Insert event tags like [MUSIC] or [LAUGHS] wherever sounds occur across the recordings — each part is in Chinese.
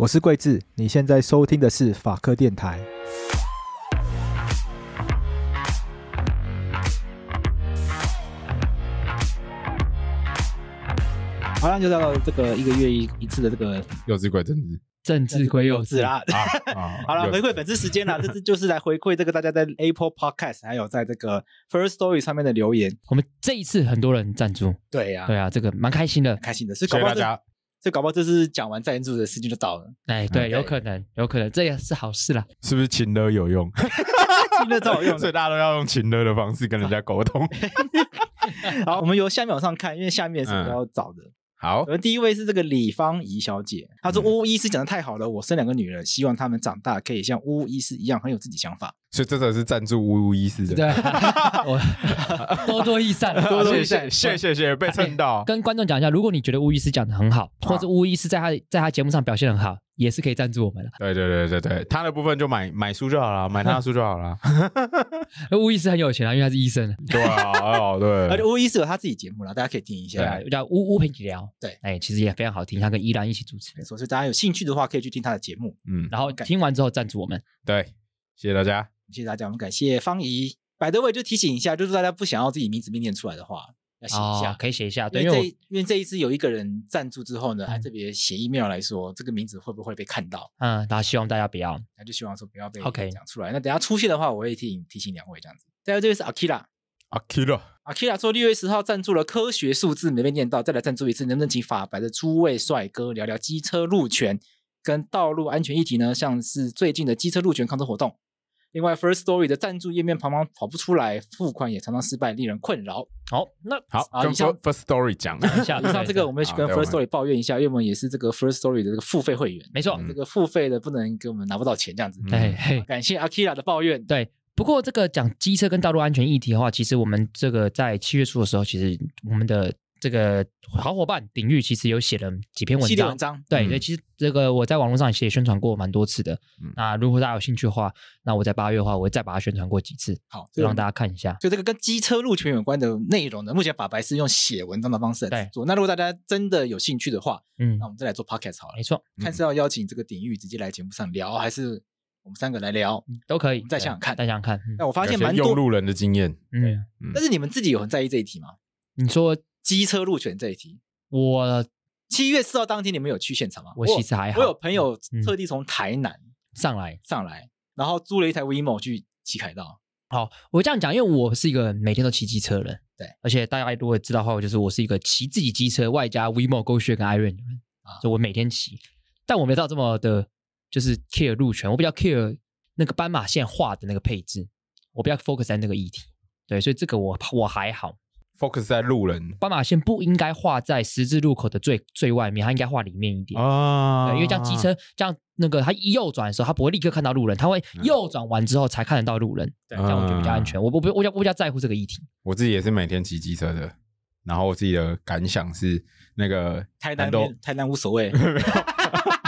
我是桂智，你现在收听的是法科电台。好了，就到这个一个月一一次的这个幼稚鬼政治政治鬼幼稚啦。[LAUGHS] 好了，回馈粉丝时间啦，这次就是来回馈这个大家在 Apple Podcast 还有在这个 First Story 上面的留言。我们这一次很多人赞助，对呀，对啊，这个蛮开心的，开心的，谢谢大家。这搞不好就是讲完赞助的事情就倒了。哎，对，有可能，有可能，这也是好事啦。是不是？情乐有用，[LAUGHS] 情乐最有用，[LAUGHS] 所以大家都要用情乐的方式跟人家沟通。[LAUGHS] 好，我们由下面往上看，因为下面是比较早的。好，我们第一位是这个李芳怡小姐，她说巫医师讲的太好了，我生两个女人，希望他们长大可以像巫医师一样很有自己想法，所以这的是赞助巫巫医师的，对，[LAUGHS] 多多益善，多多益善，谢谢谢谢，被蹭到，跟观众讲一下，如果你觉得巫医师讲的很好，或者巫医师在他在他节目上表现很好。也是可以赞助我们了。对对对对对，他的部分就买 [LAUGHS] 买书就好了，买他的书就好了。吴 [LAUGHS] 医师很有钱啊，因为他是医生。[LAUGHS] 对啊，对，而且吴医师有他自己节目了，大家可以听一下，叫《吴吴平医疗》。对，哎，其实也非常好听，他跟依然一起主持。没错，所以大家有兴趣的话可以去听他的节目。嗯，然后听完之后赞助我们。对，谢谢大家，谢谢大家，我们感谢方怡。百德伟就提醒一下，就是大家不想要自己名字被念出来的话。写一下，可以写一下。因为这因为这一次有一个人赞助之后呢，他特别写 email 来说，这个名字会不会被看到？嗯，他希望大家不要，他就希望说不要被 OK 讲出来。那等下出现的话，我会提醒提醒两位这样子。再有这位是 Akira，Akira，Akira 说六月十号赞助了科学数字没被念到，再来赞助一次，能不能请法白的诸位帅哥聊聊机车路权跟道路安全议题呢？像是最近的机车路权抗争活动。另外，First Story 的赞助页面常常跑不出来，付款也常常失败，令人困扰。好，那好啊，跟 First Story 讲一下，以上这个我们去跟 First Story 抱怨一下，因为我们也是这个 First Story 的这个付费会员。没错，这个付费的不能给我们拿不到钱这样子。嘿，感谢 Akira 的抱怨。对，不过这个讲机车跟道路安全议题的话，其实我们这个在七月初的时候，其实我们的。这个好伙伴鼎玉其实有写了几篇文章，对，对，其实这个我在网络上也宣传过蛮多次的。那如果大家有兴趣的话，那我在八月的话，我会再把它宣传过几次，好，就让大家看一下。就这个跟机车入权有关的内容呢，目前法白是用写文章的方式做。那如果大家真的有兴趣的话，嗯，那我们再来做 podcast 好了，没错。看是要邀请这个鼎玉直接来节目上聊，还是我们三个来聊，都可以。再想想看，再想想看。那我发现蛮多路人的经验，嗯，但是你们自己有很在意这一题吗？你说。机车路权这一题，我七月四号当天你们有去现场吗？我其实还好，我有朋友特地从台南上来，上来，然后租了一台 Vimo 去骑凯道。好，我这样讲，因为我是一个每天都骑机车的人。对，而且大家如果知道的话，我就是我是一个骑自己机车外加 Vimo 勾 r 跟 Iron 的人，就我每天骑，但我没到这么的，就是 care 路权，我比较 care 那个斑马线画的那个配置，我比较 focus 在那个议题。对，所以这个我我还好。focus 在路人，斑马线不应该画在十字路口的最最外面，它应该画里面一点啊，因为这样机车这样那个它右转的时候，它不会立刻看到路人，它会右转完之后才看得到路人，这样我觉得比较安全。我不不我我比较在乎这个议题。我自己也是每天骑机车的，然后我自己的感想是那个太难都太难无所谓，[LAUGHS]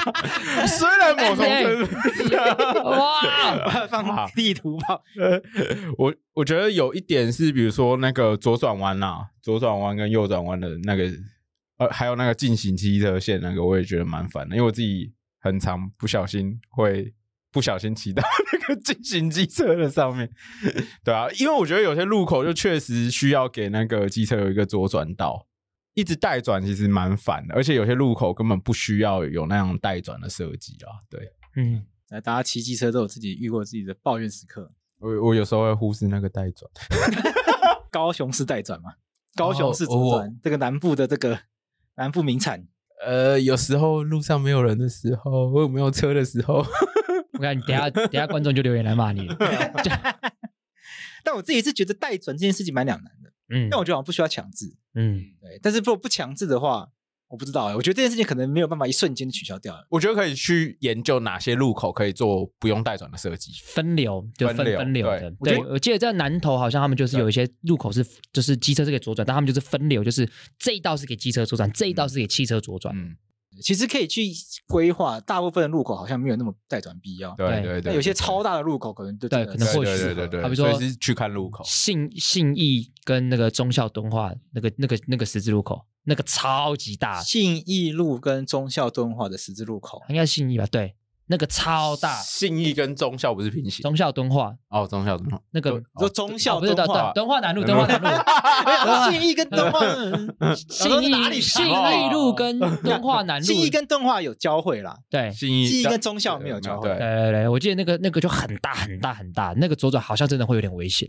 [LAUGHS] 虽然我说真 [LAUGHS] 地图炮。[LAUGHS] 我我觉得有一点是，比如说那个左转弯啊，左转弯跟右转弯的那个，呃，还有那个进行机车线那个，我也觉得蛮烦的，因为我自己很常不小心会不小心骑到那个进行机车的上面。[LAUGHS] 对啊，因为我觉得有些路口就确实需要给那个机车有一个左转道，一直带转其实蛮烦的，而且有些路口根本不需要有那样带转的设计啊。对，嗯。大家骑机车都有自己遇过自己的抱怨时刻。我我有时候会忽视那个带转，[LAUGHS] 高雄是带转嘛？高雄是转这个南部的这个南部名产。呃，有时候路上没有人的时候，我有没有车的时候，[LAUGHS] 我看你等下等下观众就留言来骂你 [LAUGHS] 但我自己是觉得带转这件事情蛮两难的。嗯，但我觉得好像不需要强制。嗯，对，但是如果不强制的话。我不知道哎，我觉得这件事情可能没有办法一瞬间取消掉。我觉得可以去研究哪些路口可以做不用带转的设计，分流，分流，分流。对，我记得在南头，好像他们就是有一些路口是，就是机车可以左转，但他们就是分流，就是这一道是给机车左转，这一道是给汽车左转。嗯。其实可以去规划，大部分的路口好像没有那么待转必要。对对对，有些超大的路口可能对，可能或许对对对。比如说去看路口，信信义跟那个忠孝敦化那个那个那个十字路口，那个超级大。信义路跟忠孝敦化的十字路口，应该信义吧？对。那个超大，信义跟忠孝不是平行，忠孝敦化哦，忠孝敦化那个说忠孝不是到敦化南路，敦化南路，[LAUGHS] 信义跟敦化，信义路跟敦化南路，[LAUGHS] 信义跟敦化有交汇啦，对，信义跟忠孝没有交汇，对，我记得那个那个就很大很大很大，那个左转好像真的会有点危险，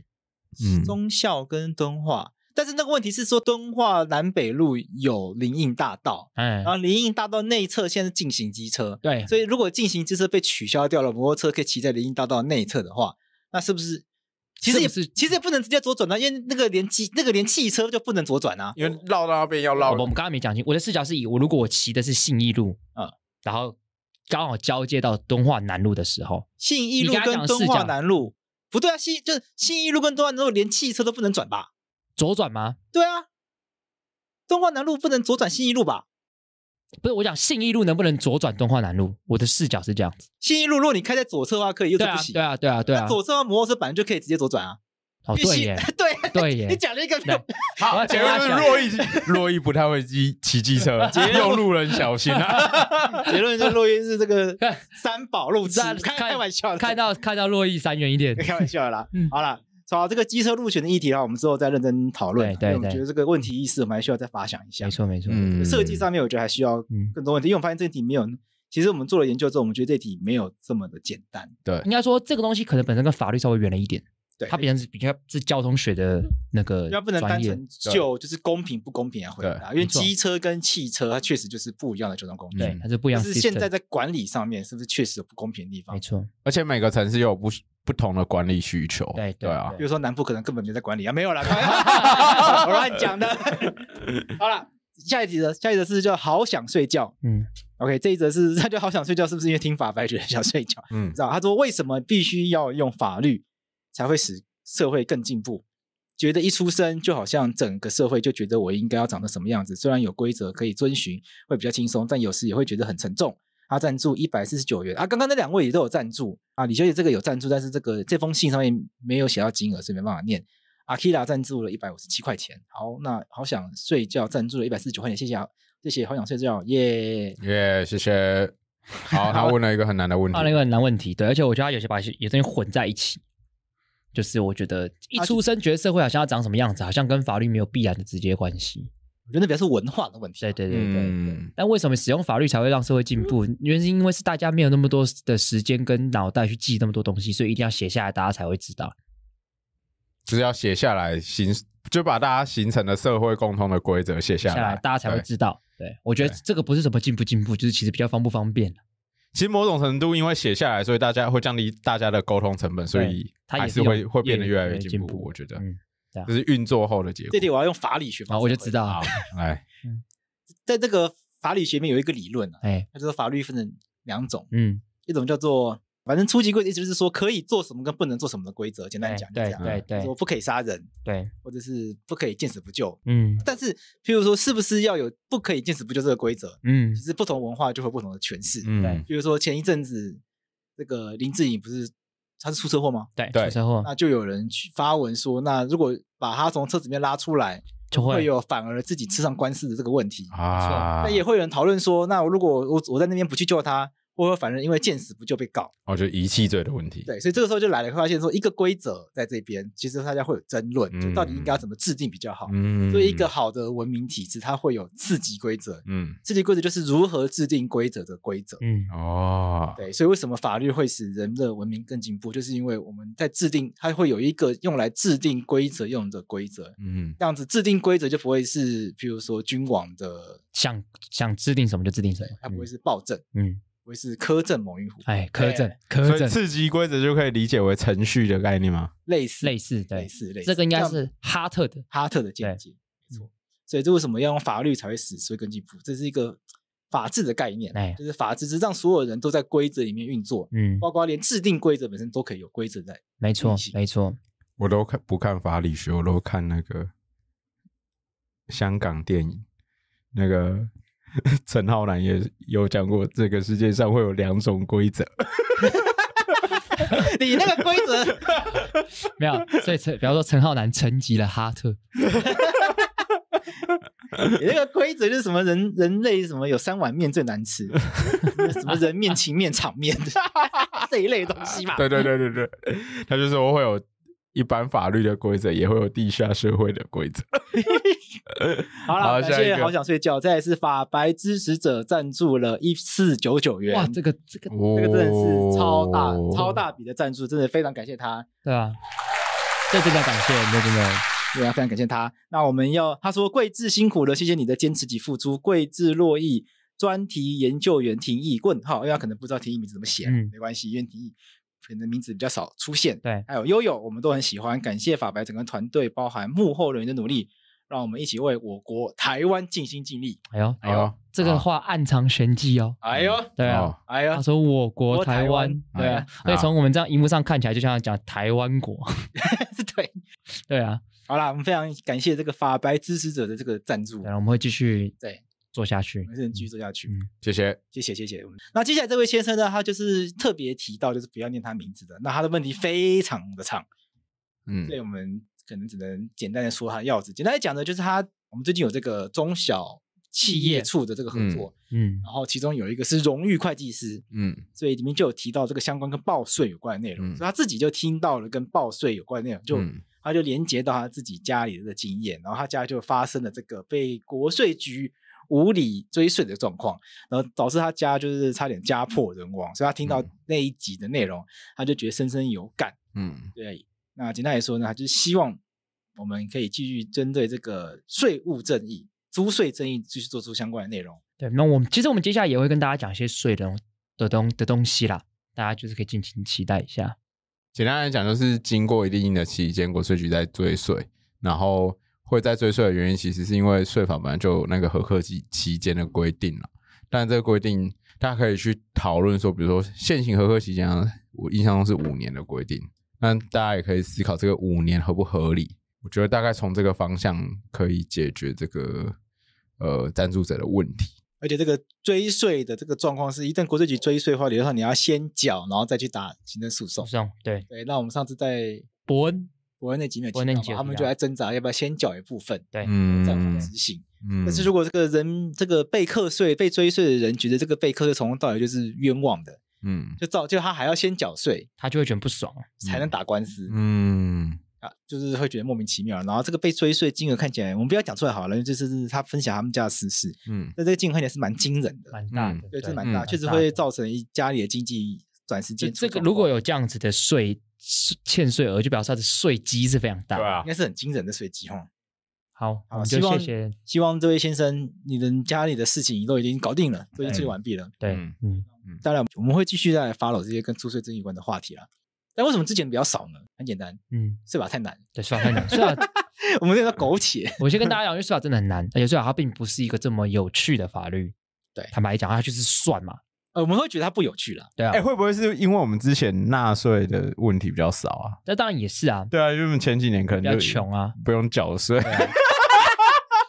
嗯，忠孝跟敦化。但是那个问题是说，敦化南北路有林荫大道，哎，然后林荫大道内侧现在禁行机车，对，所以如果禁行机车被取消掉了，摩托车可以骑在林荫大道内侧的话，那是不是？其实也是，其实也不能直接左转啊，因为那个连机，那个连汽车就不能左转啊，因为绕到那边要绕。我们刚刚没讲清，我的视角是以我如果我骑的是信义路，嗯，然后刚好交界到敦化南路的时候，信义路跟敦化南路不对啊，信就是信义路跟敦化南路连汽车都不能转吧？左转吗？对啊，敦化南路不能左转信义路吧？不是，我讲信义路能不能左转敦化南路？我的视角是这样：子：信义路，如果你开在左侧的话，可以；右侧不行。对啊，对啊，对啊。左侧的摩托车本来就可以直接左转啊。对耶，[LAUGHS] 对 [LAUGHS] 对耶。你讲了一个 [LAUGHS] 好结论是：洛伊洛伊不太会骑骑机车，用路人小心啊。结论是洛伊是这个三宝路站。开开玩笑，看到看到洛邑三元一点，开玩笑啦。好了。啊，这个机车路权的议题啊，我们之后再认真讨论。对对对，我觉得这个问题意识，我们还需要再发想一下。没错没错，嗯，设计上面我觉得还需要更多问题，因为我发现这题没有。其实我们做了研究之后，我们觉得这题没有这么的简单。对，应该说这个东西可能本身跟法律稍微远了一点。对，它本身是比较是交通学的那个。要不能单纯就就是公平不公平来回答，因为机车跟汽车它确实就是不一样的交通工具。对，它是不一样。是现在在管理上面是不是确实有不公平的地方？没错，而且每个城市又有不。不同的管理需求。对对啊，比如说南妇可能根本没在管理啊，没有啦，[LAUGHS] 我乱讲的。[LAUGHS] 好了，下一集的下一则是叫好想睡觉。嗯，OK，这一则是他就好想睡觉，是不是因为听法白觉得想睡觉？嗯，知道？他说为什么必须要用法律才会使社会更进步？觉得一出生就好像整个社会就觉得我应该要长得什么样子？虽然有规则可以遵循，会比较轻松，但有时也会觉得很沉重。他赞助一百四十九元，啊。刚刚那两位也都有赞助，啊，李小姐这个有赞助，但是这个这封信上面没有写到金额，所以没办法念。阿 Kira 赞助了一百五十七块钱，好，那好想睡觉赞助了一百四十九块钱，谢谢，谢谢，好想睡觉，耶耶，谢谢。好，他问了一个很难的问题，[LAUGHS] 问了一个很难问题，对，而且我觉得他有些把有些混在一起，就是我觉得一出生觉得社会好像要长什么样子，好像跟法律没有必然的直接关系。我觉得比是文化的问题。对对对对对。但为什么使用法律才会让社会进步？原因是因为是大家没有那么多的时间跟脑袋去记那么多东西，所以一定要写下来，大家才会知道。只要写下来形，就把大家形成的社会共通的规则写下来，大家才会知道。对，我觉得这个不是什么进步进步，就是其实比较方不方便。其实某种程度，因为写下来，所以大家会降低大家的沟通成本，所以它还是会会变得越来越进步。我觉得。就是运作后的结果。这对，我要用法理学。好，我就知道。哎，[LAUGHS] 在这个法理学面有一个理论啊，哎，就是法律分成两种，嗯，一种叫做反正初级规则，就是说可以做什么跟不能做什么的规则。简单讲，对对对，说不可以杀人，对，或者是不可以见死不救，嗯。但是，譬如说，是不是要有不可以见死不救这个规则？嗯，其实不同文化就会有不同的诠释。嗯，比如说前一阵子那个林志颖不是？他是出车祸吗？对，出车祸，那就有人去发文说，那如果把他从车子里面拉出来，就会有反而自己吃上官司的这个问题。啊，那也会有人讨论说，那如果我我在那边不去救他。我说，反正因为见死不救，被告哦，就遗弃罪的问题。对，所以这个时候就来了，发现说一个规则在这边，其实大家会有争论，就到底应该怎么制定比较好。嗯，所以一个好的文明体制，它会有次级规则。嗯，次级规则就是如何制定规则的规则。嗯，哦，对，所以为什么法律会使人的文明更进步，就是因为我们在制定，它会有一个用来制定规则用的规则。嗯，这样子制定规则就不会是，譬如说君王的想想制定什么就制定什么，它不会是暴政。嗯。会是苛政某一幅？哎，苛政。科证，刺激规则就可以理解为程序的概念吗？类似，类似似，类似，这个应该是哈特的哈特的见解，没错。所以，这为什么要用法律才会死，社会更进步？这是一个法治的概念，哎，就是法治是让所有人都在规则里面运作，嗯，包括连制定规则本身都可以有规则在，没错，没错。我都看不看法理学，我都看那个香港电影，那个。[LAUGHS] 陈浩南也有讲过，这个世界上会有两种规则。[LAUGHS] 你那个规则 [LAUGHS] 没有，所以陈，比方说陈浩南沉寂了哈特。你那个规则就是什么人人类什么有三碗面最难吃，什么人面情面场面这一类东西嘛？对对对对对，他就是会有。一般法律的规则也会有地下社会的规则。[LAUGHS] 好了，现在好想睡觉。这也是法白支持者赞助了一四九九元，哇，这个这个这个真的是超大超大笔的赞助，真的非常感谢他。对啊，这真的感谢，真的，对啊，非常感谢他。那我们要，他说贵志辛苦了，谢谢你的坚持及付出。贵志洛邑专题研究员廷议棍，哈，为他可能不知道廷议名字怎么写，没关系，因为廷议。可的名字比较少出现，对，还有悠悠，我们都很喜欢。感谢法白整个团队，包含幕后人员的努力，让我们一起为我国台湾尽心尽力。哎呦哎呦，这个话暗藏玄机哦。哎呦，对啊，哎呦，他说我国台湾，对啊，所以从我们这样荧幕上看起来，就像讲台湾国。[LAUGHS] 对，对啊。好啦，我们非常感谢这个法白支持者的这个赞助，然后我们会继续对。做下去，我们继续做下去。嗯，谢谢，谢谢，谢谢。那接下来这位先生呢，他就是特别提到，就是不要念他名字的。那他的问题非常的长，嗯，所以我们可能只能简单的说他要旨。简单来讲呢，就是他我们最近有这个中小企业处的这个合作，嗯，然后其中有一个是荣誉会计师，嗯，所以里面就有提到这个相关跟报税有关的内容。所以他自己就听到了跟报税有关的内容，就他就连接到他自己家里的经验，然后他家就发生了这个被国税局。无理追税的状况，然后导致他家就是差点家破人亡，所以他听到那一集的内容，他就觉得深深有感。嗯，对。那简单来说呢，就是希望我们可以继续针对这个税务正义、租税正义，继续做出相关的内容。对。那我们其实我们接下来也会跟大家讲一些税的的东的东西啦，大家就是可以尽情期待一下。简单来讲，就是经过一定的期间，国税局在追税，然后。会在追税的原因，其实是因为税法本来就那个合科期期间的规定了。但这个规定，大家可以去讨论说，比如说现行合科期间，我印象中是五年的规定。那大家也可以思考这个五年合不合理。我觉得大概从这个方向可以解决这个呃赞助者的问题。而且这个追税的这个状况是，一旦国税局追税的话，理论上你要先缴，然后再去打行政诉讼。诉讼，对对。那我们上次在伯恩。我那几秒听到，他们就在挣扎，要不要先缴一部分？对，嗯，这样执行。嗯，但是如果这个人这个被课税、被追税的人觉得这个被课税从头到尾就是冤枉的，嗯，就造就他还要先缴税，他就会觉得不爽，才能打官司。嗯，啊，就是会觉得莫名其妙。然后这个被追税金额看起来，我们不要讲出来好了，因为这是他分享他们家的私事。嗯，那这个金额看起来是蛮惊人的，蛮大的，对，是蛮大，确实会造成一家里的经济短时间这个如果有这样子的税。欠税额就表示他的税基是非常大，对啊，应该是很惊人的税基哈。好，就谢谢。希望这位先生，你的家里的事情都已经搞定了，都已经处理完毕了。对，嗯嗯。当然，我们会继续再来 follow 这些跟租税征有关的话题了。但为什么之前比较少呢？很简单，嗯，税法太难。对，税法太难。税法，我们这个苟且。[LAUGHS] 我先跟大家讲，因为税法真的很难，而且税法它并不是一个这么有趣的法律。对，坦白讲，它就是算嘛。呃，我们会觉得它不有趣了，对啊。哎，会不会是因为我们之前纳税的问题比较少啊？那当然也是啊，对啊，因为我们前几年可能比较穷啊，不用缴税。[LAUGHS]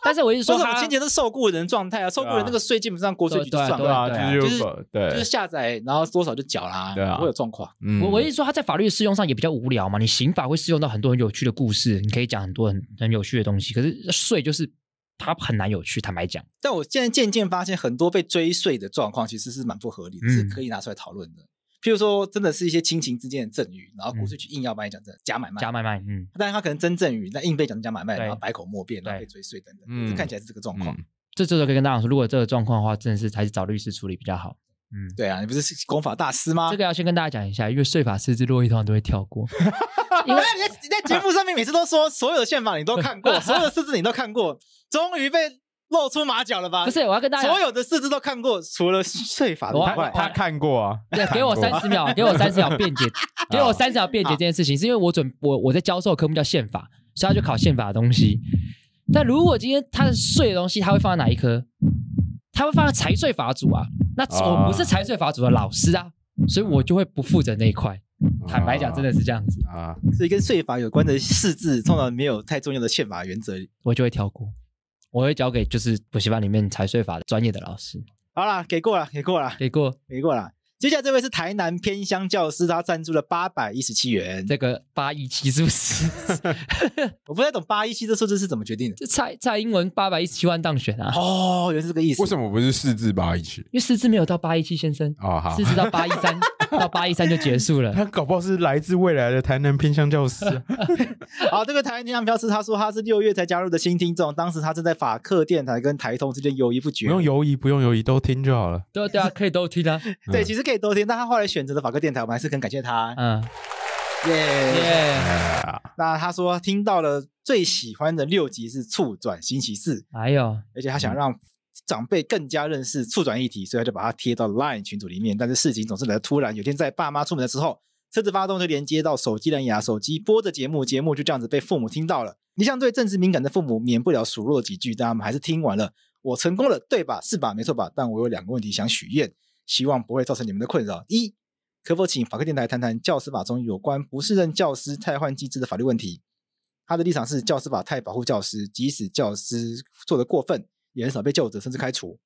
但是我一直说，我们今年是受雇人状态啊，受雇人那个税基本上国税局就算了，就是对，就是下载然后多少就缴啦，对啊，不会有状况。我我意思说，它在法律适用上也比较无聊嘛。你刑法会适用到很多很有趣的故事，你可以讲很多很很有趣的东西，可是税就是。他很难有去坦白讲，但我现在渐渐发现很多被追税的状况其实是蛮不合理，是可以拿出来讨论的。譬如说，真的是一些亲情之间的赠与，然后国税局硬要帮你讲成假买卖，假买卖。嗯，当然他可能真赠与，那硬被讲成假买卖，然后百口莫辩，然后被追税等等。嗯，看起来是这个状况。这这时候可以跟大家说，如果这个状况的话，真的是还是找律师处理比较好。嗯，对啊，你不是公法大师吗？这个要先跟大家讲一下，因为税法师之路通常都会跳过。[LAUGHS] [LAUGHS] 因为 [LAUGHS] 你在节目上面每次都说所有的宪法你都看过，[LAUGHS] 所有的四字你都看过，终于被露出马脚了吧？不是，我要跟大家所有的四字都看过，除了税法的。我他看过啊，对，给我三十秒，给我三十秒辩解，给我三十秒辩解这件事情，是因为我准我我在教授科目叫宪法，所以他就考宪法的东西。但如果今天他的税的东西，他会放在哪一科？他会放在财税法组啊？那我不是财税法组的老师啊。所以我就会不负责那一块，坦白讲真的是这样子啊。所以跟税法有关的四字，通常没有太重要的宪法原则，我就会跳过，我会交给就是补习班里面财税法的专业的老师。好了，给过了，给过了，给过，给过了。接下来这位是台南偏乡教师，他赞助了八百一十七元，这个八一七是不是？[LAUGHS] 我不太懂八一七这数字是怎么决定的？蔡蔡英文八百一十七万当选啊！哦，原来是这个意思。为什么不是四字八一七？因为四字没有到八一七先生哦，好，四字到八一三 [LAUGHS] 到八一三就结束了。他搞不好是来自未来的台南偏乡教师。[LAUGHS] 好，这个台南偏乡教师他说他是六月才加入的新听众，当时他正在法客电台跟台通之间犹豫不决，不用犹豫，不用犹豫，都听就好了。对啊，对啊，可以都听啊。对，其实可以。多听，但他后来选择了法哥电台，我们还是很感谢他。嗯，耶。那他说听到了最喜欢的六集是《促转星期四》，哎有，而且他想让长辈更加认识促转议题，所以他就把它贴到 LINE 群组里面。但是事情总是来突然，有天在爸妈出门的时候，车子发动就连接到手机蓝牙，手机播着节目，节目就这样子被父母听到了。你像对政治敏感的父母，免不了数落几句，但他们还是听完了。我成功了，对吧？是吧？没错吧？但我有两个问题想许愿。希望不会造成你们的困扰。一，可否请法客电台谈谈教师法中有关不胜任教师汰换机制的法律问题？他的立场是教师法太保护教师，即使教师做得过分，也很少被救者甚至开除。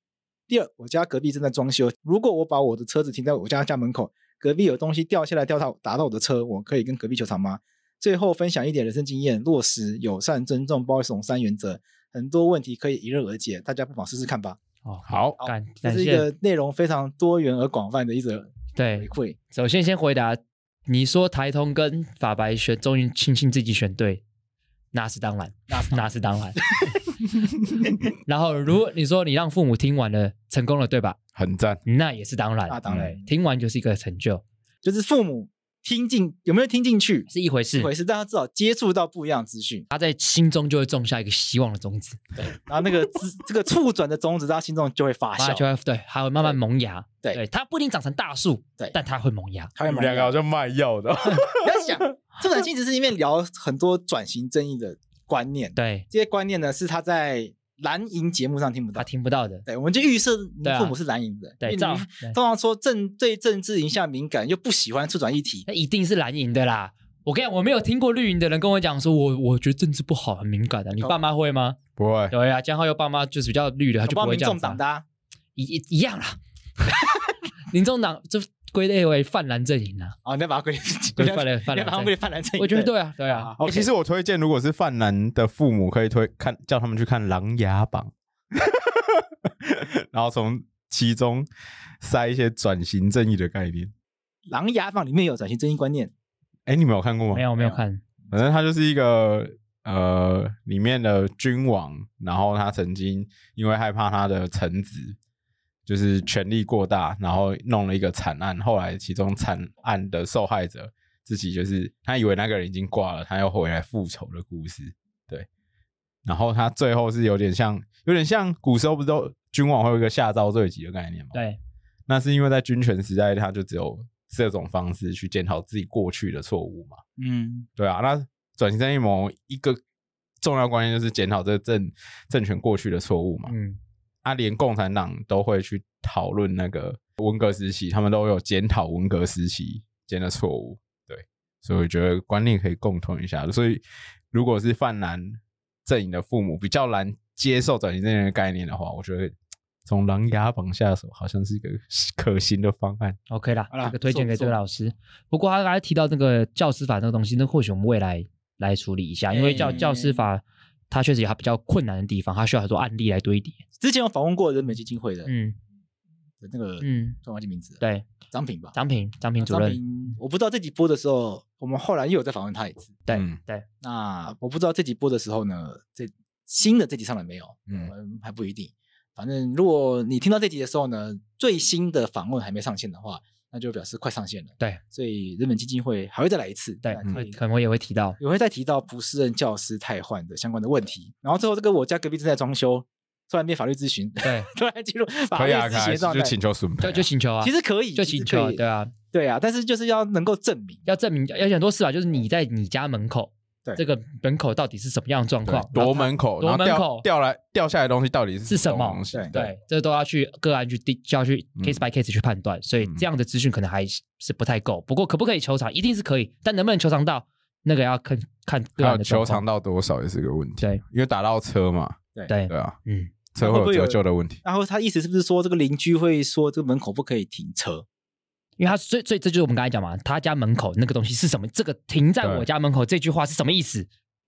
第二，我家隔壁正在装修，如果我把我的车子停在我家家门口，隔壁有东西掉下来掉到砸到我的车，我可以跟隔壁求偿吗？最后分享一点人生经验，落实友善尊重包容三原则，很多问题可以迎刃而解，大家不妨试试看吧。哦，好，感感谢。是一个内容非常多元而广泛的一则回馈。首先，先回答你说台通跟法白选，终于庆幸自己选对，那是当然，那是那是当然。[LAUGHS] 然后，如你说你让父母听完了，成功了，对吧？很赞，那也是当然，当然，听完就是一个成就，就是父母。听进有没有听进去是一回事，一回事，但他至少接触到不一样的资讯，他在心中就会种下一个希望的种子。对，然后那个这 [LAUGHS] 这个触转的种子，在他心中就会发芽，就会对，还会慢慢萌芽。对，它不一定长成大树，对，但它会萌芽。两个好像卖药的。你 [LAUGHS] 要想，这本性质是因为聊很多转型正义的观念。对，这些观念呢，是他在。蓝银节目上听不到，他听不到的。对，我们就预设你父母是蓝银的，对，通常 [LAUGHS] 通常说政对政治影响敏感，又不喜欢出转议题，那一定是蓝银的啦。我跟你讲，我没有听过绿营的人跟我讲说，我我觉得政治不好很敏感的，你爸妈会吗？不会。对啊，江浩佑爸妈就是比较绿的，他就不会这样子。一一样啦，[LAUGHS] 民众党就。归类为泛蓝阵营啊！哦，你要把它归类，你再把它归泛蓝阵营。我觉得对啊，对啊。其实我推荐，如果是泛蓝的父母，可以推看，叫他们去看《琅琊榜》，[LAUGHS] 然后从其中塞一些转型正义的概念。《琅琊榜》里面有转型正义观念？哎，你没有看过吗？没有，没有看。反正他就是一个呃，里面的君王，然后他曾经因为害怕他的臣子。就是权力过大，然后弄了一个惨案。后来，其中惨案的受害者自己就是他以为那个人已经挂了，他又回来复仇的故事。对，然后他最后是有点像，有点像古时候不都君王会有一个下诏罪己的概念吗？对，那是因为在君权时代，他就只有这种方式去检讨自己过去的错误嘛。嗯，对啊，那转型正义谋一个重要关键就是检讨这政政权过去的错误嘛。嗯。啊，连共产党都会去讨论那个文革时期，他们都有检讨文革时期间的错误。对，所以我觉得观念可以共通一下。所以，如果是泛蓝阵营的父母比较难接受转型正义的概念的话，我觉得从狼牙榜下手好像是一个可行的方案。OK 啦，这个推荐给这位老师。不过他刚才提到那个教师法这个东西，那或许我们未来来处理一下，因为教教师法。他确实有比较困难的地方，他需要很多案例来堆叠。之前有访问过人美基金会的，嗯，那个嗯，什么金名字？对，张平吧，张平，张平主任。我不知道这集播的时候，我们后来又有再访问他一次。对对，那我不知道这集播的时候呢，这新的这集上了没有？嗯，还不一定。反正如果你听到这集的时候呢，最新的访问还没上线的话。那就表示快上线了。对，所以日本基金会还会再来一次。对，可能也会提到，也会再提到不适任教师太换的相关的问题。然后最后，这个我家隔壁正在装修，突然变法律咨询，对，[LAUGHS] 突然进入法律咨询状态就请求损赔，就请求啊，其实可以就请求，对啊，对啊，但是就是要能够证明，要证明要很多事啊，就是你在你家门口。对这个门口到底是什么样的状况？夺门口，夺门口，掉来掉下来的东西到底是什么东西？对，这都要去个案去定，就要去 case by case 去判断。所以这样的资讯可能还是不太够。不过可不可以求长，一定是可以，但能不能求长到那个要看看各案的求长到多少也是个问题。对，因为打到车嘛，对对啊，嗯，车有折旧的问题。然后他意思是不是说这个邻居会说这个门口不可以停车？因为他最最这就是我们刚才讲嘛，他家门口那个东西是什么？这个停在我家门口这句话是什么意思？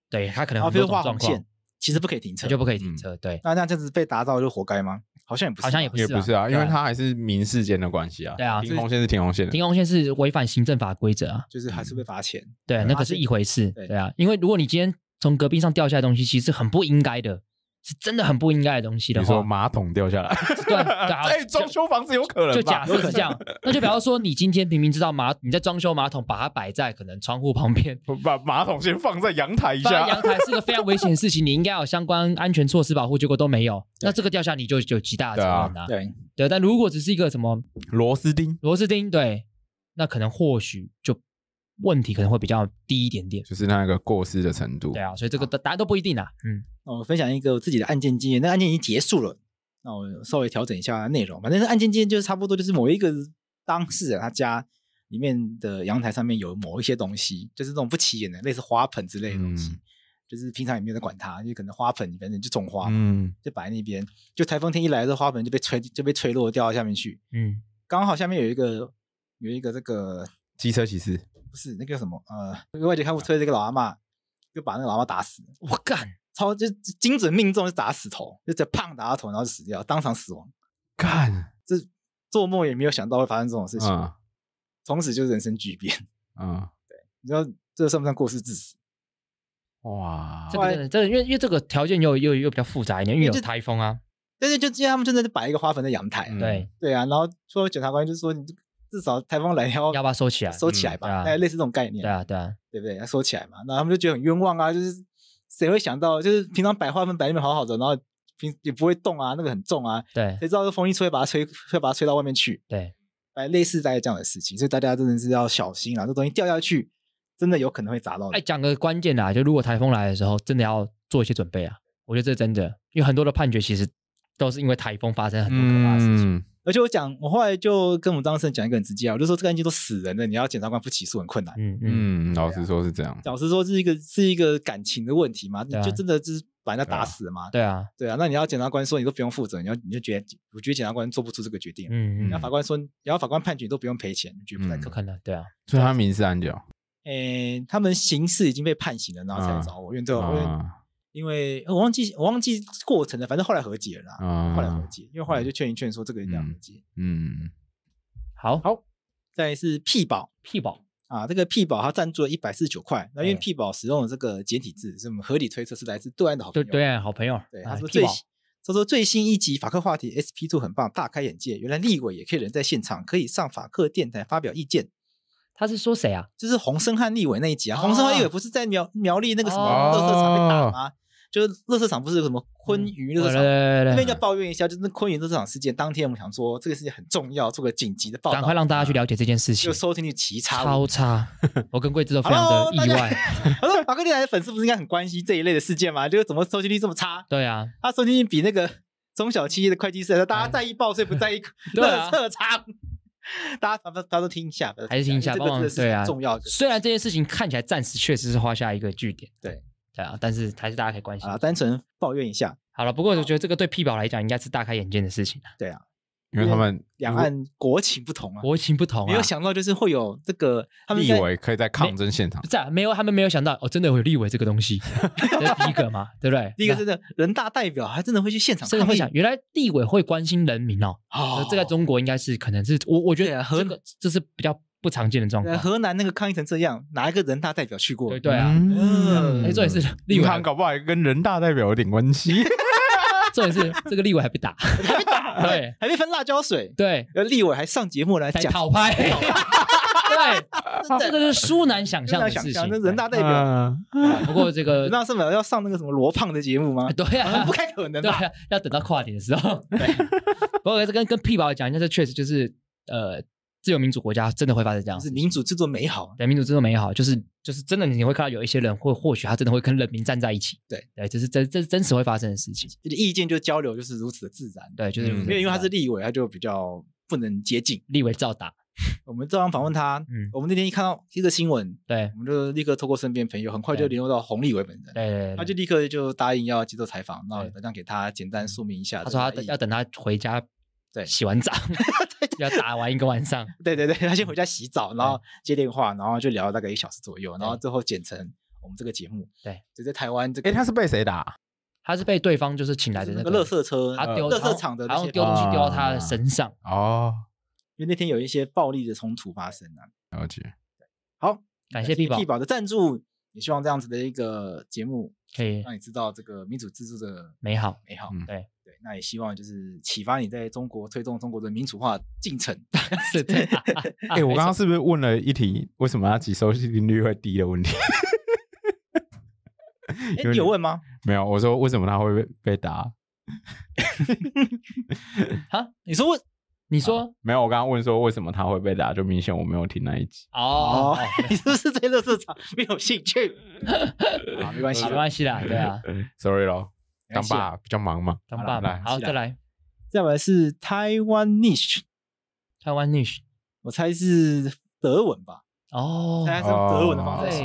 对他可能。比如画红线，其实不可以停车，就不可以停车。对，那那这次被打到就活该吗？好像也不是、好像也不是也不是啊，因为他还是民事间的关系啊。对啊，停红线是停红线，停红线是违反行政法规则啊，就是还是会罚钱。对，那可是一回事。对啊，因为如果你今天从隔壁上掉下来东西，其实很不应该的。是真的很不应该的东西的话，你说马桶掉下来，[LAUGHS] 对，哎，[LAUGHS] 装修房子有可能。就假设是这样，那就比方说，你今天明明知道马你在装修马桶，把它摆在可能窗户旁边，[LAUGHS] 把马桶先放在阳台一下。阳台是个非常危险的事情，你应该有相关安全措施保护，结果都没有。那这个掉下，你就有极大的责任啊。对对，但如果只是一个什么螺丝钉，螺丝钉，对，那可能或许就问题可能会比较低一点点，就是那个过失的程度。对啊，所以这个答案都不一定啊。嗯。我分享一个我自己的案件经验，那案件已经结束了。那我稍微调整一下内容，反正是案件经验就是差不多，就是某一个当事人他家里面的阳台上面有某一些东西，就是那种不起眼的，类似花盆之类的东西，就是平常也没有人管它，就可能花盆，反正就种花，嗯，就摆在那边。就台风天一来，这花盆就被吹，就被吹落掉到下面去。嗯，刚好下面有一个有一个这个机车骑士，不是那个什么呃，外籍看护车这个老阿妈就把那个老阿妈打死。我干！超就精准命中，就砸死头，就在胖砸他头，然后就死掉，当场死亡。干，这做梦也没有想到会发生这种事情。从此就是人生巨变。[LAUGHS] 嗯，对，你知道这算不算过失致死？哇，这个这个，因为因为这个条件又又又比较复杂一点，因为有台风啊。但是就因为他们真的是摆一个花盆在阳台。对对啊，然后说检察官就说你至少台风来了要要把收起来，收起来吧，哎，类似这种概念。对啊，对啊，对不对？要收起来嘛，然后他们就觉得很冤枉啊，就是。谁会想到，就是平常摆花盆摆那边好好的，然后平也不会动啊，那个很重啊，对，谁知道这风一吹把它吹，会把它吹到外面去，对，类似在这样的事情，所以大家真的是要小心啊，这东西掉下去，真的有可能会砸到。哎，讲个关键啊，就如果台风来的时候，真的要做一些准备啊，我觉得这真的，因为很多的判决其实都是因为台风发生很多可怕的事情。而且我讲，我后来就跟我们当事人讲一个很直接啊，我就说这个案件都死人了，你要检察官不起诉很困难。嗯嗯，老实说是这样。老实说是一个是一个感情的问题嘛，你就真的就是把人家打死了嘛。对啊，对啊，那你要检察官说你都不用负责，你要你就觉得我觉得检察官做不出这个决定。嗯嗯。那法官说，然后法官判决都不用赔钱，觉得不太可能。的。对啊，所以他是民事案件。诶，他们刑事已经被判刑了，然后才找我，因为这个。因为我忘记我忘记过程了，反正后来和解了，后来和解，因为后来就劝一劝说这个人要和解。嗯，好好，再是屁宝，屁宝啊，这个屁宝他赞助了一百四十九块。那因为屁宝使用的这个简体字，我们合理推测是来自对岸的好朋对对岸好朋友。对，说最。新。他说最新一集法客话题 SP Two 很棒，大开眼界。原来立伟也可以人在现场，可以上法客电台发表意见。他是说谁啊？就是洪生和立伟那一集啊。洪生和立伟不是在苗苗栗那个什么特色场被打吗？就是乐色场不是有什么昆云乐色场，那边要抱怨一下。就是昆云乐色场事件当天，我们想说这个事情很重要，做个紧急的报道，赶快让大家去了解这件事情。就收听率奇差，超差！我跟桂枝都非常的意外。我说，法哥电台的粉丝不是应该很关心这一类的事件吗？就是怎么收听率这么差？对啊，他收听率比那个中小企业的会计师，大家在意报税，不在意乐色场。大家，反正大家都听一下，还是听一下？这个真的是重要的。虽然这件事情看起来暂时确实是画下一个句点，对。啊！但是还是大家可以关心啊。单纯抱怨一下好了。不过我觉得这个对屁宝来讲应该是大开眼界的事情对啊，因为他们两岸国情不同啊，国情不同，没有想到就是会有这个他们立委可以在抗争现场。不是，没有他们没有想到，哦，真的有立委这个东西。[LAUGHS] 这是第一个嘛，对不对？第一个真的人大代表，还真的会去现场。真的会想，原来立委会关心人民哦。啊，这在中国应该是可能是我我觉得和这个这是比较。不常见的状况，河南那个抗议成这样，哪一个人大代表去过？对啊，嗯，哎，这也是立委，搞不好跟人大代表有点关系。重 [LAUGHS] 也是这个立委还被打，[LAUGHS] 还被打，[LAUGHS] 对，还被分辣椒水，对，立委还上节目来讲讨拍，对，这个是殊难想象的事情。人大代表，不过这个那是不是要上那个什么罗胖的节目吗？对啊，不太可能吧？要等到跨年的时候。不过这跟跟屁宝讲一下，这确实就是呃。自由民主国家真的会发生这样？是民主制度美好，对，民主制度美好，就是就是真的，你会看到有一些人，会或许他真的会跟人民站在一起，对，对，这是真，这是真实会发生的事情。意见就交流就是如此的自然，对，就是因为因为他是立委，他就比较不能接近，立委照打。[LAUGHS] 我们这样访问他，嗯，我们那天一看到一个新闻，对，我们就立刻透过身边朋友，很快就联络到洪立伟本人，对，他就立刻就答应要接受采访，然后马上给他简单说明一下，他说他要等他回家。对，洗完澡 [LAUGHS] 要打完一个晚上。[LAUGHS] 对对对，他先回家洗澡，然后接电话，然后就聊大概一小时左右，然后最后剪成我们这个节目。对，就在台湾这个。哎，他是被谁打？他是被对方就是请来的那个。圾车，他丢。垃圾场的，然后丢东西丢到他的身上。哦。因为那天有一些暴力的冲突发生了。了解。好，感谢屁宝的赞助。也希望这样子的一个节目，可以让你知道这个民主自助的美好。美好，嗯，对。那也希望就是启发你在中国推动中国的民主化进程。[LAUGHS] 是 [LAUGHS] 哎，我刚刚是不是问了一题，为什么他接收率会低的问题？[LAUGHS] 有问吗？没有，我说为什么他会被被打？哈，你说问？你说没有？我刚刚问说为什么他会被打，就明显我没有听那一集。哦，你是不是对热市场没有兴趣？好，没关系，没关系啦。对啊，sorry 咯。当爸比较忙嘛，当爸爸好，再来，再来是台湾 niche，台湾 niche，我猜是德文吧，哦，猜是德文的方式，